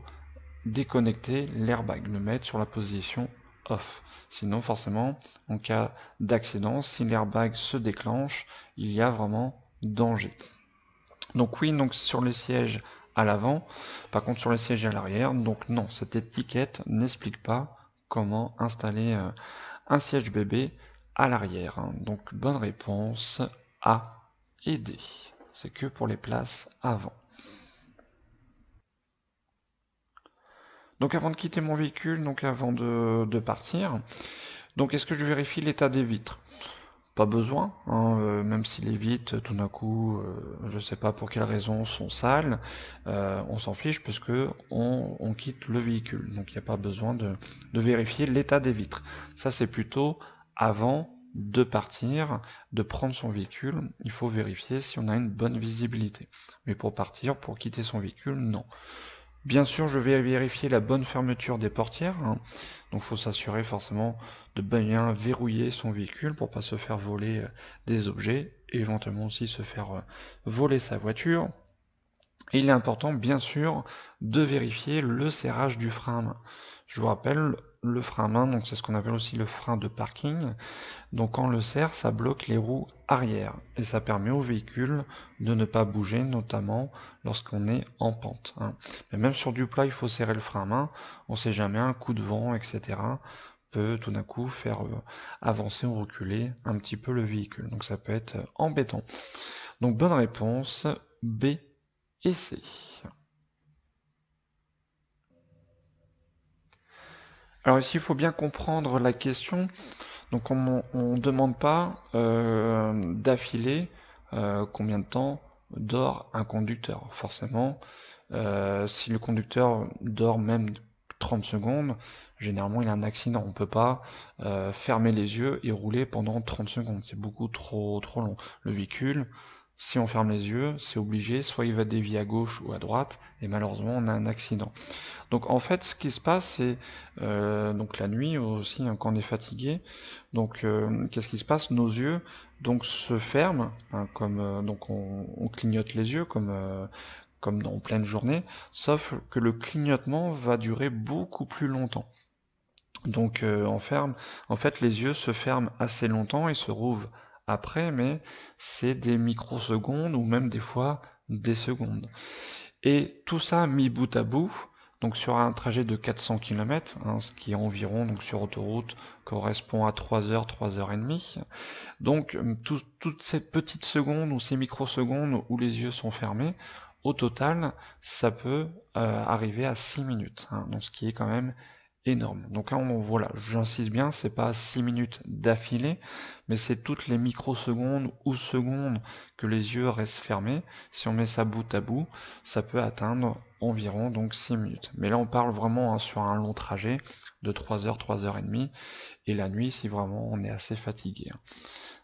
déconnecter l'airbag, le mettre sur la position off. Sinon forcément en cas d'accident, si l'airbag se déclenche, il y a vraiment danger. Donc oui, donc sur les sièges à l'avant, par contre sur les sièges à l'arrière. Donc non, cette étiquette n'explique pas comment installer euh, un siège bébé à l'arrière. Hein. Donc bonne réponse A et D. C'est que pour les places avant. Donc avant de quitter mon véhicule, donc avant de, de partir, donc est-ce que je vérifie l'état des vitres pas besoin, hein, euh, même si les vitres euh, tout d'un coup, euh, je ne sais pas pour quelle raison, sont sales, on s'en fiche parce on, quitte le véhicule. Donc il n'y a pas besoin de, de vérifier l'état des vitres. Ça c'est plutôt avant de partir, de prendre son véhicule, il faut vérifier si on a une bonne visibilité. Mais pour partir, pour quitter son véhicule, non. Bien sûr, je vais vérifier la bonne fermeture des portières. Hein. Donc, il faut s'assurer forcément de bien verrouiller son véhicule pour ne pas se faire voler euh, des objets et éventuellement aussi se faire euh, voler sa voiture. il est important, bien sûr, de vérifier le serrage du frein Je vous rappelle, le frein à main, donc c'est ce qu'on appelle aussi le frein de parking. Donc quand on le serre, ça bloque les roues arrière et ça permet au véhicule de ne pas bouger, notamment lorsqu'on est en pente. Hein. Mais même sur du plat, il faut serrer le frein à main, on sait jamais, un coup de vent, etc. peut tout d'un coup faire euh, avancer ou reculer un petit peu le véhicule. Donc ça peut être euh, embêtant. Donc bonne réponse, B et C. Alors ici, il faut bien comprendre la question. Donc on ne demande pas euh, d'affiler euh, combien de temps dort un conducteur. Forcément, euh, si le conducteur dort même 30 secondes, généralement il a un accident. On ne peut pas fermer les yeux et rouler pendant 30 secondes. C'est beaucoup trop, trop long. Le véhicule si on ferme les yeux, c'est obligé, soit il va dévier à gauche ou à droite, et malheureusement on a un accident. Donc en fait ce qui se passe c'est, euh, donc la nuit aussi hein, quand on est fatigué, donc euh, qu'est-ce qui se passe Nos yeux donc se ferment, hein, comme, euh, donc on, clignote les yeux comme, comme en pleine journée, sauf que le clignotement va durer beaucoup plus longtemps. Donc en, ferme, en fait les yeux se ferment assez longtemps et se rouvrent après, mais c'est des microsecondes ou même des fois des secondes. Et tout ça mis bout à bout, donc sur un trajet de 400 km, hein, ce qui est environ donc sur autoroute correspond à 3 heures, 3 heures et demie. Donc euh, toutes ces petites secondes ou ces microsecondes où les yeux sont fermés, au total, ça peut euh, arriver à 6 minutes, hein. ce qui est quand même énorme. Donc là, on, voilà, j'insiste bien, c'est pas 6 minutes d'affilée, mais c'est toutes les microsecondes ou secondes que les yeux restent fermés. Si on met ça bout à bout, ça peut atteindre environ donc 6 minutes. Mais là, on parle vraiment hein, sur un long trajet de 3 heures, 3 heures et demie, et la nuit si vraiment on est assez fatigué. Hein.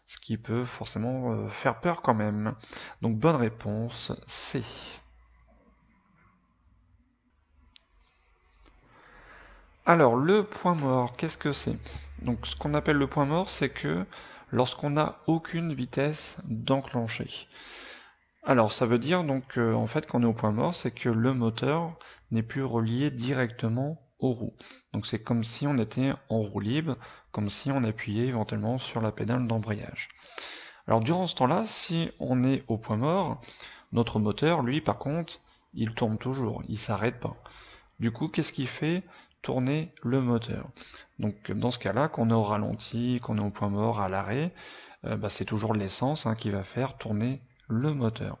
Ce qui peut forcément euh, faire peur quand même. Donc bonne réponse, c'est... Alors, le point mort, qu'est-ce que c'est Donc, ce qu'on appelle le point mort, c'est que lorsqu'on n'a aucune vitesse d'enclencher. Alors, ça veut dire donc euh, en fait qu'on est au point mort, c'est que le moteur n'est plus relié directement aux roues. Donc, c'est comme si on était en roue libre, comme si on appuyait éventuellement sur la pédale d'embrayage. Alors, durant ce temps-là, si on est au point mort, notre moteur, lui, par contre, il tourne toujours, il s'arrête pas. Du coup, qu'est-ce qu'il fait tourner le moteur. Donc dans ce cas-là, qu'on est au ralenti, qu'on est au point mort, à l'arrêt, euh, bah, c'est toujours l'essence hein, qui va faire tourner le moteur.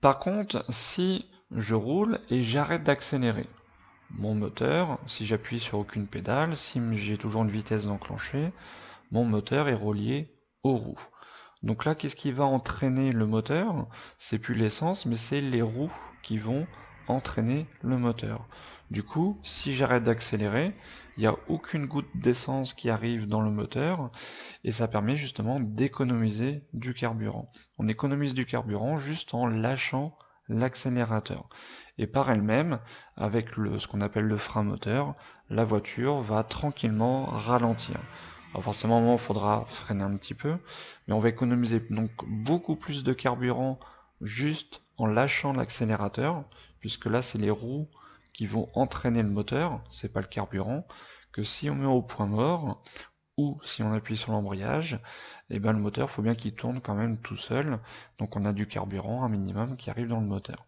Par contre, si je roule et j'arrête d'accélérer, mon moteur, si j'appuie sur aucune pédale, si j'ai toujours une vitesse d'enclencher, mon moteur est relié aux roues. Donc là, qu'est-ce qui va entraîner le moteur C'est plus l'essence, mais c'est les roues qui vont entraîner le moteur. Du coup, si j'arrête d'accélérer, il n'y a aucune goutte d'essence qui arrive dans le moteur et ça permet justement d'économiser du carburant. On économise du carburant juste en lâchant l'accélérateur. Et par elle-même, avec le, ce qu'on appelle le frein moteur, la voiture va tranquillement ralentir. Alors forcément, moment, il faudra freiner un petit peu, mais on va économiser donc beaucoup plus de carburant juste lâchant l'accélérateur, puisque là c'est les roues qui vont entraîner le moteur, c'est pas le carburant, que si on met au point mort ou si on appuie sur l'embrayage, et eh ben le moteur faut bien qu'il tourne quand même tout seul, donc on a du carburant un minimum qui arrive dans le moteur.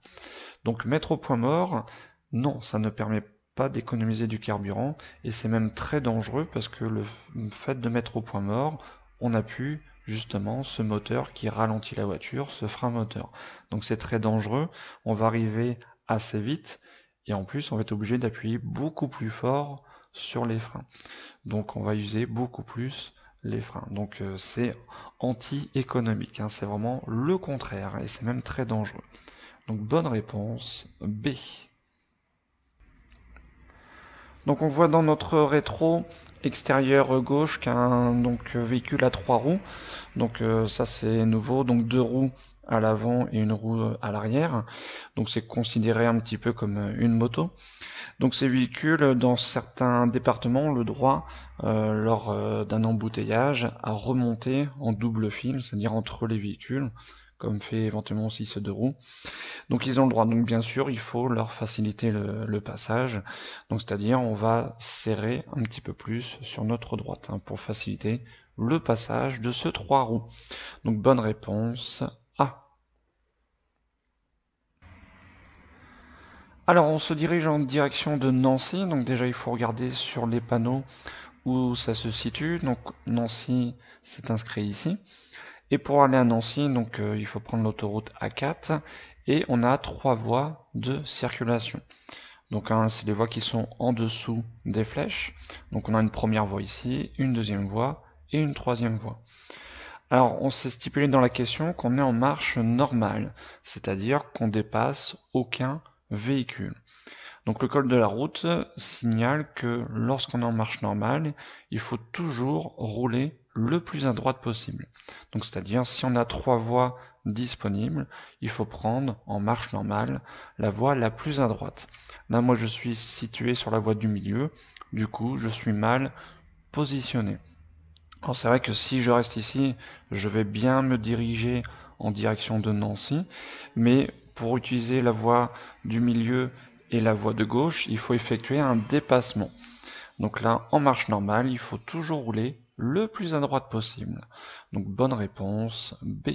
Donc mettre au point mort, non, ça ne permet pas d'économiser du carburant et c'est même très dangereux parce que le fait de mettre au point mort, on a pu justement ce moteur qui ralentit la voiture, ce frein moteur. Donc c'est très dangereux, on va arriver assez vite et en plus on va être obligé d'appuyer beaucoup plus fort sur les freins. Donc on va user beaucoup plus les freins. Donc euh, c'est anti-économique, hein, c'est vraiment le contraire et c'est même très dangereux. Donc bonne réponse B. Donc on voit dans notre rétro extérieur gauche qu'un véhicule à trois roues. Donc euh, ça c'est nouveau, donc deux roues à l'avant et une roue à l'arrière. Donc c'est considéré un petit peu comme euh, une moto. Donc ces véhicules, dans certains départements, ont le droit, euh, lors d'un embouteillage, à remonter en double fil, c'est-à-dire entre les véhicules, comme fait éventuellement aussi ce deux roues, Donc ils ont le droit. Donc bien sûr, il faut leur faciliter le, passage. Donc c'est-à-dire on va serrer un petit peu plus sur notre droite hein, pour faciliter le passage de ce trois roues. Donc bonne réponse A. Alors on se dirige en direction de Nancy. Donc déjà il faut regarder sur les panneaux où ça se situe. Donc Nancy s'est inscrit ici. Et pour aller à Nancy, donc euh, il faut prendre l'autoroute A4 et on a trois voies de circulation. Donc hein, c'est les voies qui sont en dessous des flèches. Donc on a une première voie ici, une deuxième voie et une troisième voie. Alors on s'est stipulé dans la question qu'on est en marche normale, c'est-à-dire qu'on dépasse aucun véhicule. Donc le col de la route signale que lorsqu'on est en marche normale, il faut toujours rouler le plus à droite possible. Donc c'est-à-dire si on a trois voies disponibles, il faut prendre en marche normale la voie la plus à droite. Là moi je suis situé sur la voie du milieu, du coup je suis mal positionné. Alors c'est vrai que si je reste ici, je vais bien me diriger en direction de Nancy, mais pour utiliser la voie du milieu et la voie de gauche, il faut effectuer un dépassement. Donc là, en marche normale, il faut toujours rouler le plus à droite possible. Donc bonne réponse B.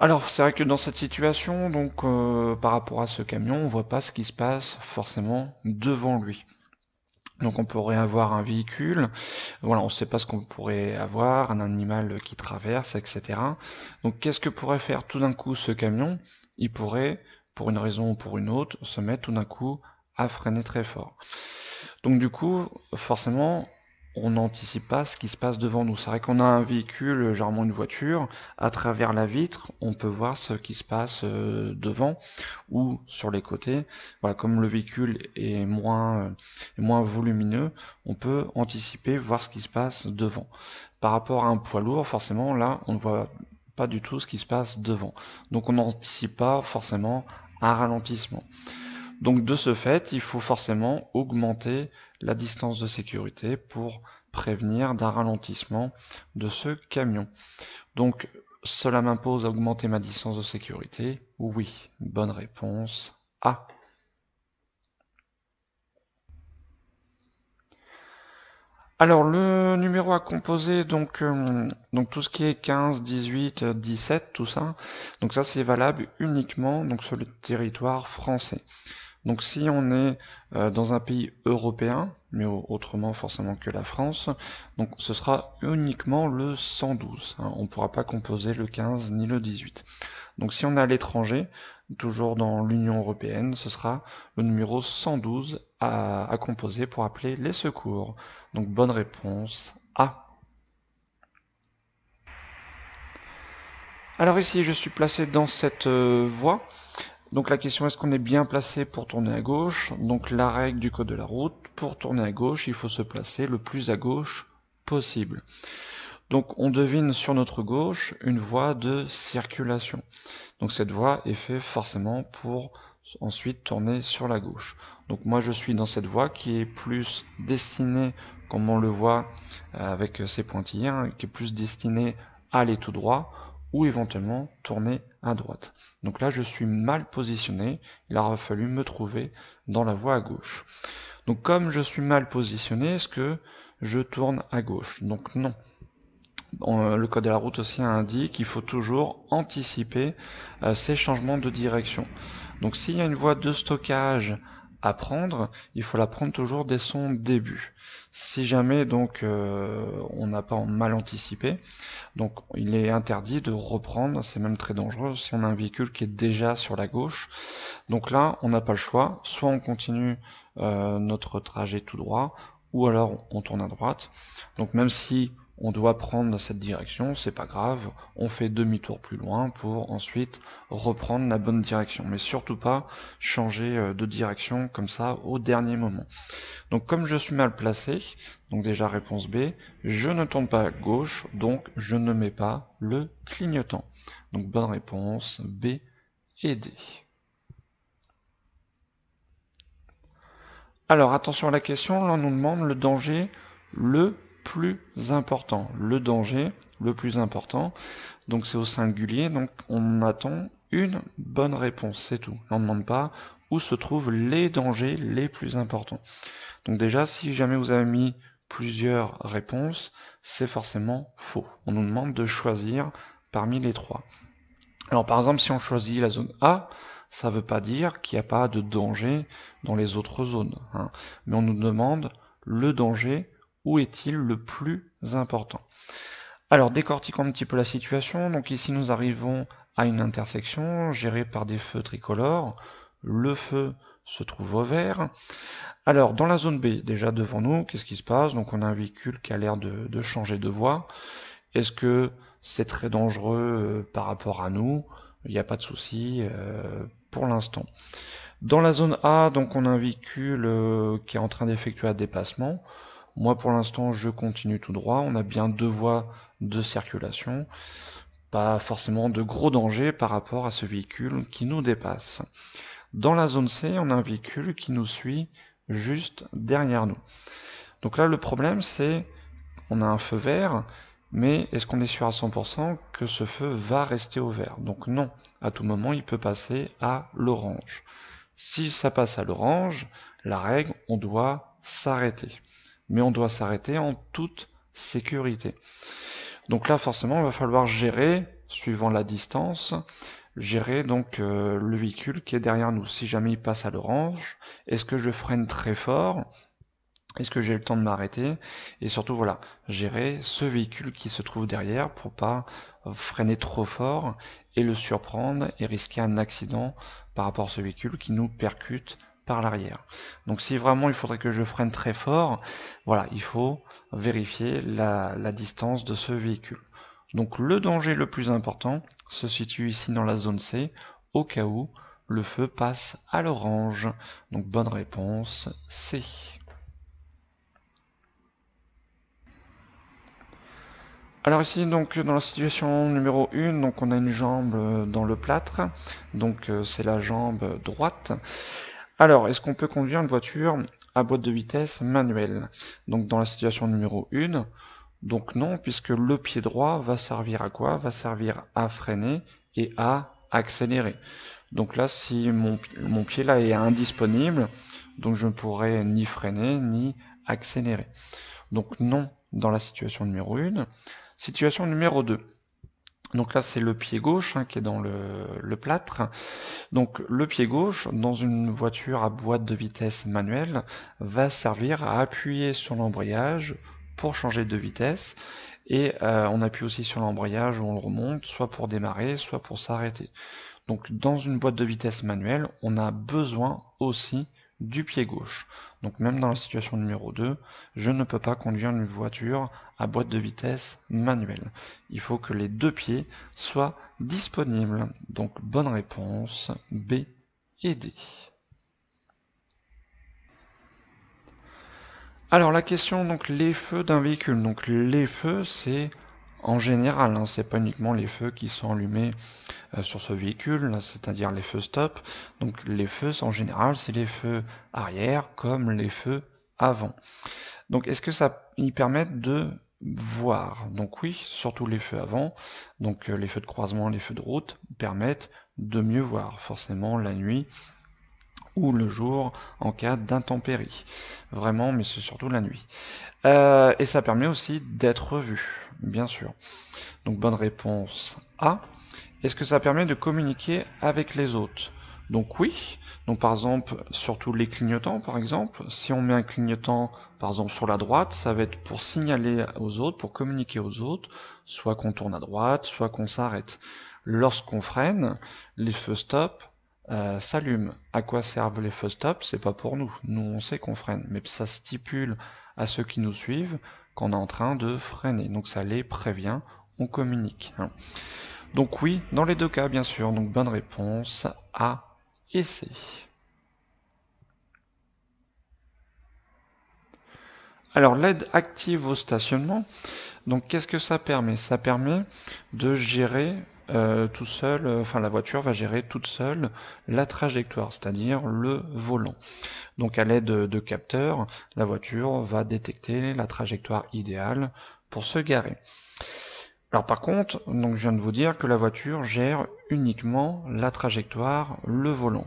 Alors c'est vrai que dans cette situation, donc euh, par rapport à ce camion, on voit pas ce qui se passe forcément devant lui. Donc on pourrait avoir un véhicule, voilà, on ne sait pas ce qu'on pourrait avoir, un animal qui traverse, etc. Donc qu'est-ce que pourrait faire tout d'un coup ce camion Il pourrait, pour une raison ou pour une autre, se mettre tout d'un coup à freiner très fort. Donc du coup, forcément, on n'anticipe pas ce qui se passe devant nous. C'est vrai qu'on a un véhicule, euh, généralement une voiture, à travers la vitre, on peut voir ce qui se passe euh, devant ou sur les côtés. Voilà, comme le véhicule est moins, euh, est moins volumineux, on peut anticiper, voir ce qui se passe devant. Par rapport à un poids lourd, forcément, là, on ne voit pas du tout ce qui se passe devant. Donc on n'anticipe pas forcément un ralentissement. Donc de ce fait, il faut forcément augmenter la distance de sécurité pour prévenir d'un ralentissement de ce camion. Donc cela m'impose à augmenter ma distance de sécurité Oui. Bonne réponse A. Alors le numéro à composer, donc, euh, tout ce qui est 15, 18, 17, tout ça, donc ça c'est valable uniquement donc, sur le territoire français. Donc si on est euh, dans un pays européen, mais autrement forcément que la France, donc ce sera uniquement le 112. Hein. on ne pourra pas composer le 15 ni le 18. Donc si on est à l'étranger, toujours dans l'Union européenne, ce sera le numéro 112 à, composer pour appeler les secours. Donc bonne réponse A. Alors ici, je suis placé dans cette euh, voie. Donc la question est-ce qu'on est bien placé pour tourner à gauche Donc la règle du code de la route, pour tourner à gauche, il faut se placer le plus à gauche possible. Donc on devine sur notre gauche une voie de circulation. Donc cette voie est faite forcément pour ensuite tourner sur la gauche. Donc moi je suis dans cette voie qui est plus destinée, comme on le voit avec ces pointillés, hein, qui est plus destinée à aller tout droit, ou éventuellement tourner à droite. Donc là, je suis mal positionné. Il aura fallu me trouver dans la voie à gauche. Donc comme je suis mal positionné, est-ce que je tourne à gauche Donc non. Euh, le code de la route aussi indique qu'il faut toujours anticiper euh, ces changements de direction. Donc s'il y a une voie de stockage Apprendre, il faut la prendre toujours dès son début. Si jamais donc euh, on n'a pas mal anticipé, donc il est interdit de reprendre, c'est même très dangereux si on a un véhicule qui est déjà sur la gauche. Donc là, on n'a pas le choix, soit on continue euh, notre trajet tout droit, ou alors on tourne à droite. Donc même si on doit prendre cette direction, c'est pas grave, on fait demi-tour plus loin pour ensuite reprendre la bonne direction, mais surtout pas changer euh, de direction comme ça au dernier moment. Donc comme je suis mal placé, donc déjà réponse B, je ne tourne pas à gauche, donc je ne mets pas le clignotant. Donc bonne réponse B et D. Alors attention à la question, là on nous demande le danger, le plus important. Le danger, le plus important. Donc c'est au singulier, donc on attend une bonne réponse, c'est tout. On ne demande pas où se trouvent les dangers les plus importants. Donc déjà, si jamais vous avez mis plusieurs réponses, c'est forcément faux. On nous demande de choisir parmi les trois. Alors par exemple, si on choisit la zone A, ça ne veut pas dire qu'il n'y a pas de danger dans les autres zones. Hein. Mais on nous demande le danger où est-il le plus important Alors décortiquons un petit peu la situation. Donc ici nous arrivons à une intersection gérée par des feux tricolores. Le feu se trouve au vert. Alors dans la zone B, déjà devant nous, qu'est-ce qui se passe Donc on a un véhicule qui a l'air de, changer de voie. Est-ce que c'est très dangereux euh, par rapport à nous Il n'y a pas de souci euh, pour l'instant. Dans la zone A, donc on a un véhicule euh, qui est en train d'effectuer un dépassement. Moi pour l'instant je continue tout droit, on a bien deux voies de circulation, pas forcément de gros dangers par rapport à ce véhicule qui nous dépasse. Dans la zone C, on a un véhicule qui nous suit juste derrière nous. Donc là le problème c'est on a un feu vert, mais est-ce qu'on est sûr à 100% que ce feu va rester au vert Donc non, à tout moment il peut passer à l'orange. Si ça passe à l'orange, la règle, on doit s'arrêter mais on doit s'arrêter en toute sécurité. Donc là, forcément, il va falloir gérer, suivant la distance, gérer donc euh, le véhicule qui est derrière nous. Si jamais il passe à l'orange, est-ce que je freine très fort Est-ce que j'ai le temps de m'arrêter Et surtout, voilà, gérer ce véhicule qui se trouve derrière pour pas freiner trop fort et le surprendre et risquer un accident par rapport à ce véhicule qui nous percute l'arrière. Donc si vraiment il faudrait que je freine très fort, voilà, il faut vérifier la, la distance de ce véhicule. Donc le danger le plus important se situe ici dans la zone C, au cas où le feu passe à l'orange. Donc bonne réponse C. Alors ici donc dans la situation numéro 1, donc on a une jambe euh, dans le plâtre, donc euh, c'est la jambe droite. Alors, est-ce qu'on peut conduire une voiture à boîte de vitesse manuelle Donc dans la situation numéro 1, donc non, puisque le pied droit va servir à quoi Va servir à freiner et à accélérer. Donc là, si mon, pied là est indisponible, donc je ne pourrai ni freiner ni accélérer. Donc non dans la situation numéro 1. Situation numéro 2. Donc là, c'est le pied gauche hein, qui est dans le, plâtre. Donc le pied gauche, dans une voiture à boîte de vitesse manuelle, va servir à appuyer sur l'embrayage pour changer de vitesse. Et euh, on appuie aussi sur l'embrayage où on le remonte, soit pour démarrer, soit pour s'arrêter. Donc dans une boîte de vitesse manuelle, on a besoin aussi du pied gauche. Donc même dans la situation numéro 2, je ne peux pas conduire une voiture à boîte de vitesse manuelle. Il faut que les deux pieds soient disponibles. Donc bonne réponse B et D. Alors la question donc les feux d'un véhicule. Donc les feux c'est en général, hein, c'est pas uniquement les feux qui sont allumés euh, sur ce véhicule, c'est-à-dire les feux stop. Donc les feux, en général, c'est les feux arrière comme les feux avant. Donc est-ce que ça y permet de voir Donc oui, surtout les feux avant, donc euh, les feux de croisement, les feux de route permettent de mieux voir, forcément la nuit ou le jour en cas d'intempérie. Vraiment, mais c'est surtout la nuit. Euh, et ça permet aussi d'être vu bien sûr. Donc bonne réponse A. Est-ce que ça permet de communiquer avec les autres donc oui, donc par exemple, surtout les clignotants par exemple, si on met un clignotant par exemple sur la droite, ça va être pour signaler aux autres, pour communiquer aux autres, soit qu'on tourne à droite, soit qu'on s'arrête. Lorsqu'on freine, les feux stop euh, s'allument. À quoi servent les feux stop C'est pas pour nous. Nous on sait qu'on freine, mais ça stipule à ceux qui nous suivent est en train de freiner. Donc ça les prévient, on communique. Hein. Donc oui, dans les deux cas, bien sûr. Donc bonne réponse A et C. Alors l'aide active au stationnement, donc qu'est-ce que ça permet Ça permet de gérer euh, tout seul, euh, enfin la voiture va gérer toute seule la trajectoire, c'est-à-dire le volant. Donc à l'aide de capteurs, la voiture va détecter la trajectoire idéale pour se garer. Alors par contre, donc je viens de vous dire que la voiture gère uniquement la trajectoire, le volant.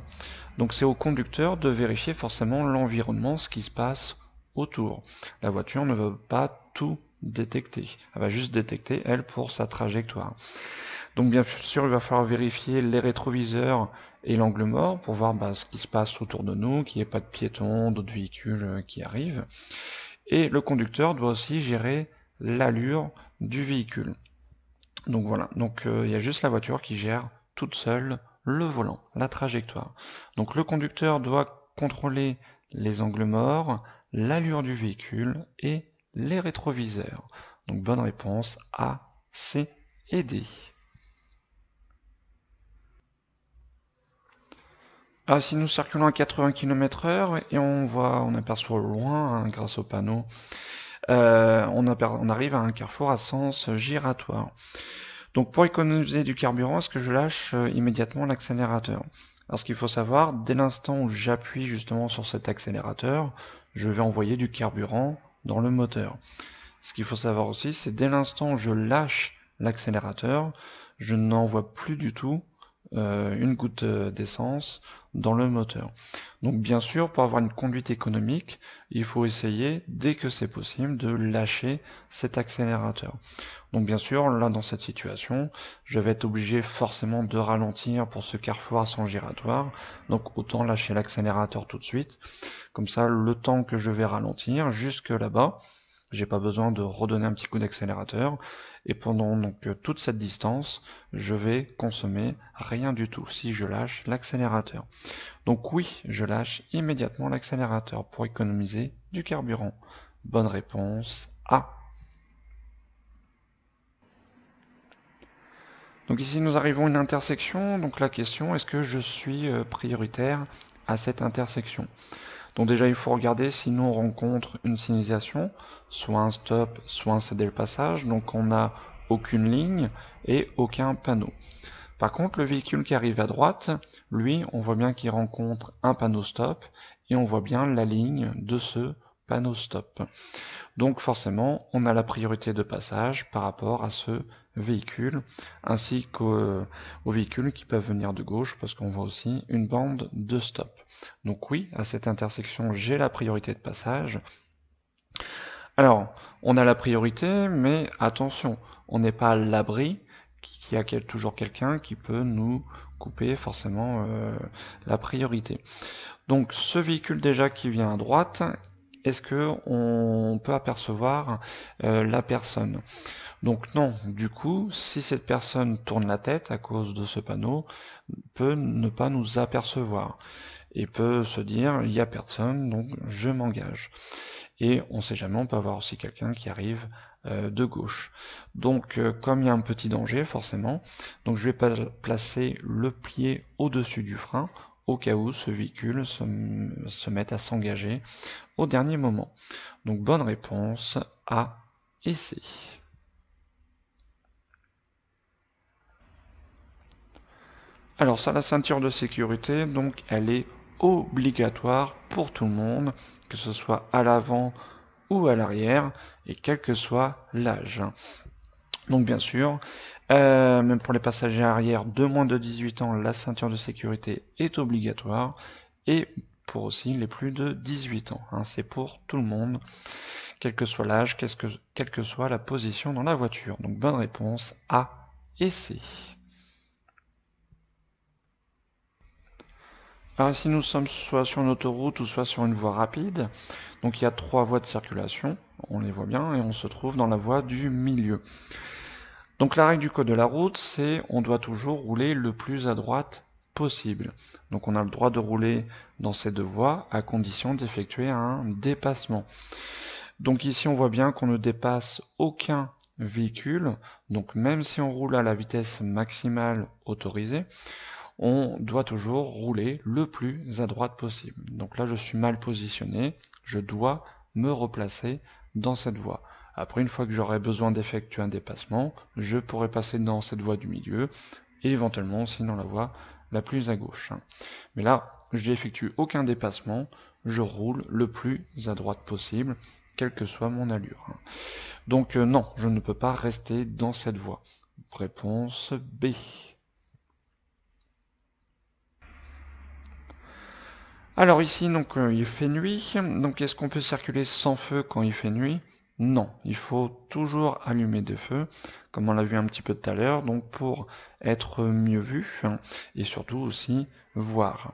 Donc c'est au conducteur de vérifier forcément l'environnement, ce qui se passe autour. La voiture ne veut pas tout détecter Elle va juste détecter, elle, pour sa trajectoire. Donc bien sûr, il va falloir vérifier les rétroviseurs et l'angle mort pour voir bah, ce qui se passe autour de nous, qu'il n'y ait pas de piétons, d'autres véhicules euh, qui arrivent. Et le conducteur doit aussi gérer l'allure du véhicule. Donc voilà, donc euh, il y a juste la voiture qui gère toute seule le volant, la trajectoire. Donc le conducteur doit contrôler les angles morts, l'allure du véhicule et les rétroviseurs. Donc bonne réponse A, C et D. Ah, si nous circulons à 80 km/h et on voit, on aperçoit loin, hein, grâce au panneau, euh, on, arrive à un carrefour à sens giratoire. Donc pour économiser du carburant, est-ce que je lâche euh, immédiatement l'accélérateur Alors ce qu'il faut savoir, dès l'instant où j'appuie justement sur cet accélérateur, je vais envoyer du carburant dans le moteur. Ce qu'il faut savoir aussi, c'est dès l'instant où je lâche l'accélérateur, je n'en vois plus du tout euh, une goutte euh, d'essence dans le moteur. Donc bien sûr, pour avoir une conduite économique, il faut essayer, dès que c'est possible, de lâcher cet accélérateur. Donc bien sûr, là dans cette situation, je vais être obligé forcément de ralentir pour ce carrefour sans giratoire. Donc autant lâcher l'accélérateur tout de suite. Comme ça, le temps que je vais ralentir jusque là-bas, j'ai pas besoin de redonner un petit coup d'accélérateur et pendant euh, toute cette distance je vais consommer rien du tout si je lâche l'accélérateur donc oui je lâche immédiatement l'accélérateur pour économiser du carburant bonne réponse A donc ici nous arrivons à une intersection donc la question est-ce que je suis euh, prioritaire à cette intersection donc déjà, il faut regarder si nous on rencontre une signalisation, soit un stop, soit un CD le passage. Donc on n'a aucune ligne et aucun panneau. Par contre, le véhicule qui arrive à droite, lui, on voit bien qu'il rencontre un panneau stop et on voit bien la ligne de ce panneau stop. Donc forcément, on a la priorité de passage par rapport à ce véhicule, ainsi qu'aux euh, véhicules qui peuvent venir de gauche, parce qu'on voit aussi une bande de stop. Donc oui, à cette intersection, j'ai la priorité de passage. Alors, on a la priorité, mais attention, on n'est pas à l'abri qu'il y a toujours quelqu'un qui peut nous couper forcément euh, la priorité. Donc ce véhicule déjà qui vient à droite, est-ce qu'on on peut apercevoir euh, la personne Donc non, du coup, si cette personne tourne la tête à cause de ce panneau, peut ne pas nous apercevoir et peut se dire il n'y a personne, donc je m'engage. Et on ne sait jamais, on peut avoir aussi quelqu'un qui arrive euh, de gauche. Donc euh, comme il y a un petit danger forcément, donc je vais placer le pied au-dessus du frein au cas où ce véhicule se, met à s'engager au dernier moment. Donc bonne réponse à et Alors ça, la ceinture de sécurité, donc elle est obligatoire pour tout le monde, que ce soit à l'avant ou à l'arrière, et quel que soit l'âge. Donc bien sûr, euh, même pour les passagers arrière de moins de 18 ans, la ceinture de sécurité est obligatoire. Et pour aussi les plus de 18 ans. Hein, c'est pour tout le monde, quel que soit l'âge, que, quelle que soit la position dans la voiture. Donc bonne réponse A et C. Alors si nous sommes soit sur une autoroute ou soit sur une voie rapide. Donc il y a trois voies de circulation, on les voit bien, et on se trouve dans la voie du milieu. Donc la règle du code de la route, c'est on doit toujours rouler le plus à droite possible. Donc on a le droit de rouler dans ces deux voies à condition d'effectuer un dépassement. Donc ici on voit bien qu'on ne dépasse aucun véhicule. Donc même si on roule à la vitesse maximale autorisée, on doit toujours rouler le plus à droite possible. Donc là je suis mal positionné, je dois me replacer dans cette voie. Après, une fois que j'aurai besoin d'effectuer un dépassement, je pourrai passer dans cette voie du milieu et éventuellement sinon la voie la plus à gauche. Mais là, je n'effectue aucun dépassement, je roule le plus à droite possible, quelle que soit mon allure. Donc euh, non, je ne peux pas rester dans cette voie. Réponse B. Alors ici, donc, euh, il fait nuit. Donc est-ce qu'on peut circuler sans feu quand il fait nuit non, il faut toujours allumer des feux, comme on l'a vu un petit peu tout à l'heure, donc pour être mieux vu hein, et surtout aussi voir.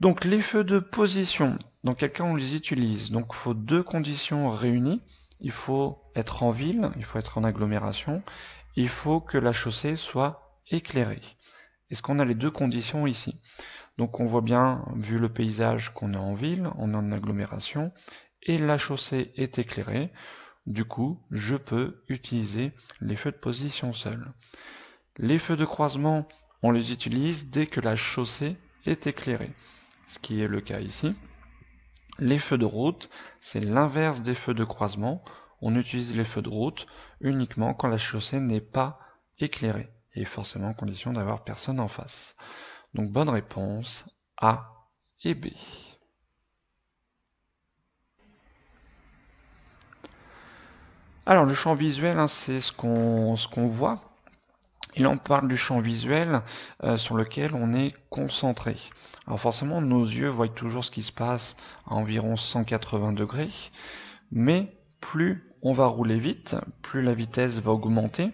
Donc les feux de position, dans quel cas on les utilise Donc il faut deux conditions réunies. Il faut être en ville, il faut être en agglomération, il faut que la chaussée soit éclairée. Est-ce qu'on a les deux conditions ici Donc on voit bien, vu le paysage, qu'on est en ville, on est en agglomération, et la chaussée est éclairée. Du coup, je peux utiliser les feux de position seuls. Les feux de croisement, on les utilise dès que la chaussée est éclairée, ce qui est le cas ici. Les feux de route, c'est l'inverse des feux de croisement. On utilise les feux de route uniquement quand la chaussée n'est pas éclairée et forcément en condition d'avoir personne en face. Donc bonne réponse A et B. Alors le champ visuel, hein, c'est ce qu'on ce qu'on voit. Et là, on parle du champ visuel euh, sur lequel on est concentré. Alors forcément, nos yeux voient toujours ce qui se passe à environ 180 degrés, mais plus on va rouler vite, plus la vitesse va augmenter,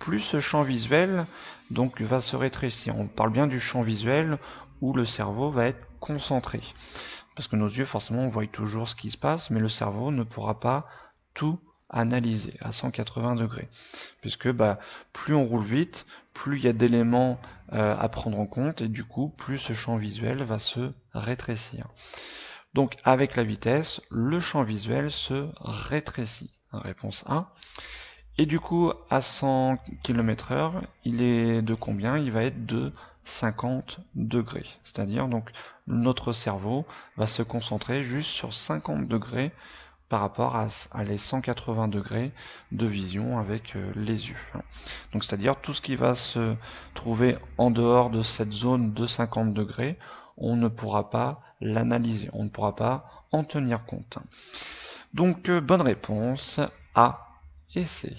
plus ce champ visuel donc va se rétrécir. On parle bien du champ visuel où le cerveau va être concentré. Parce que nos yeux, forcément, voient toujours ce qui se passe, mais le cerveau ne pourra pas tout analyser à 180 degrés. Puisque bah, plus on roule vite, plus il y a d'éléments euh, à prendre en compte et du coup plus ce champ visuel va se rétrécir. Donc avec la vitesse, le champ visuel se rétrécit. Réponse 1. Et du coup, à 100 km heure, il est de combien Il va être de 50 degrés. C'est-à-dire, donc, notre cerveau va se concentrer juste sur 50 degrés par rapport à, les 180 degrés de vision avec euh, les yeux. Donc c'est-à-dire tout ce qui va se trouver en dehors de cette zone de 50 degrés, on ne pourra pas l'analyser, on ne pourra pas en tenir compte. Donc euh, bonne réponse A et C.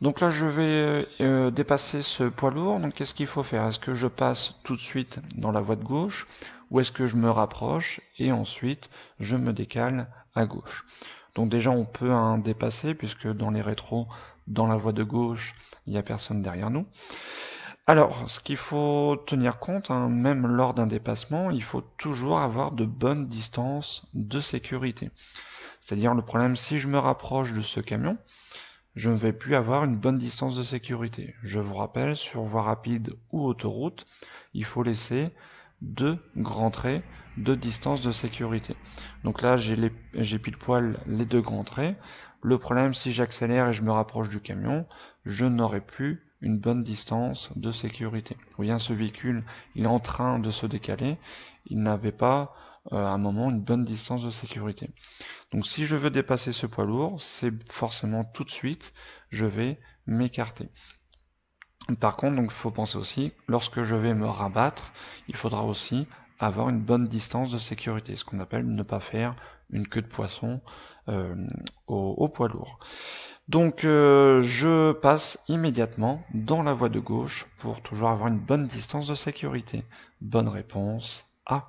Donc là, je vais euh, dépasser ce poids lourd. Donc qu'est-ce qu'il faut faire Est-ce que je passe tout de suite dans la voie de gauche où est-ce que je me rapproche et ensuite je me décale à gauche. Donc déjà on peut un dépasser puisque dans les rétros, dans la voie de gauche, il n'y a personne derrière nous. Alors, ce qu'il faut tenir compte, hein, même lors d'un dépassement, il faut toujours avoir de bonnes distances de sécurité. C'est-à-dire le problème, si je me rapproche de ce camion, je ne vais plus avoir une bonne distance de sécurité. Je vous rappelle, sur voie rapide ou autoroute, il faut laisser deux grands traits de distance de sécurité. Donc là, j'ai pile poil les deux grands traits. Le problème, si j'accélère et je me rapproche du camion, je n'aurai plus une bonne distance de sécurité. Vous voyez, ce véhicule, il est en train de se décaler. Il n'avait pas, euh, à un moment, une bonne distance de sécurité. Donc si je veux dépasser ce poids lourd, c'est forcément tout de suite, je vais m'écarter. Par contre, il faut penser aussi, lorsque je vais me rabattre, il faudra aussi avoir une bonne distance de sécurité, ce qu'on appelle ne pas faire une queue de poisson euh, au, poids lourd. Donc euh, je passe immédiatement dans la voie de gauche pour toujours avoir une bonne distance de sécurité. Bonne réponse A.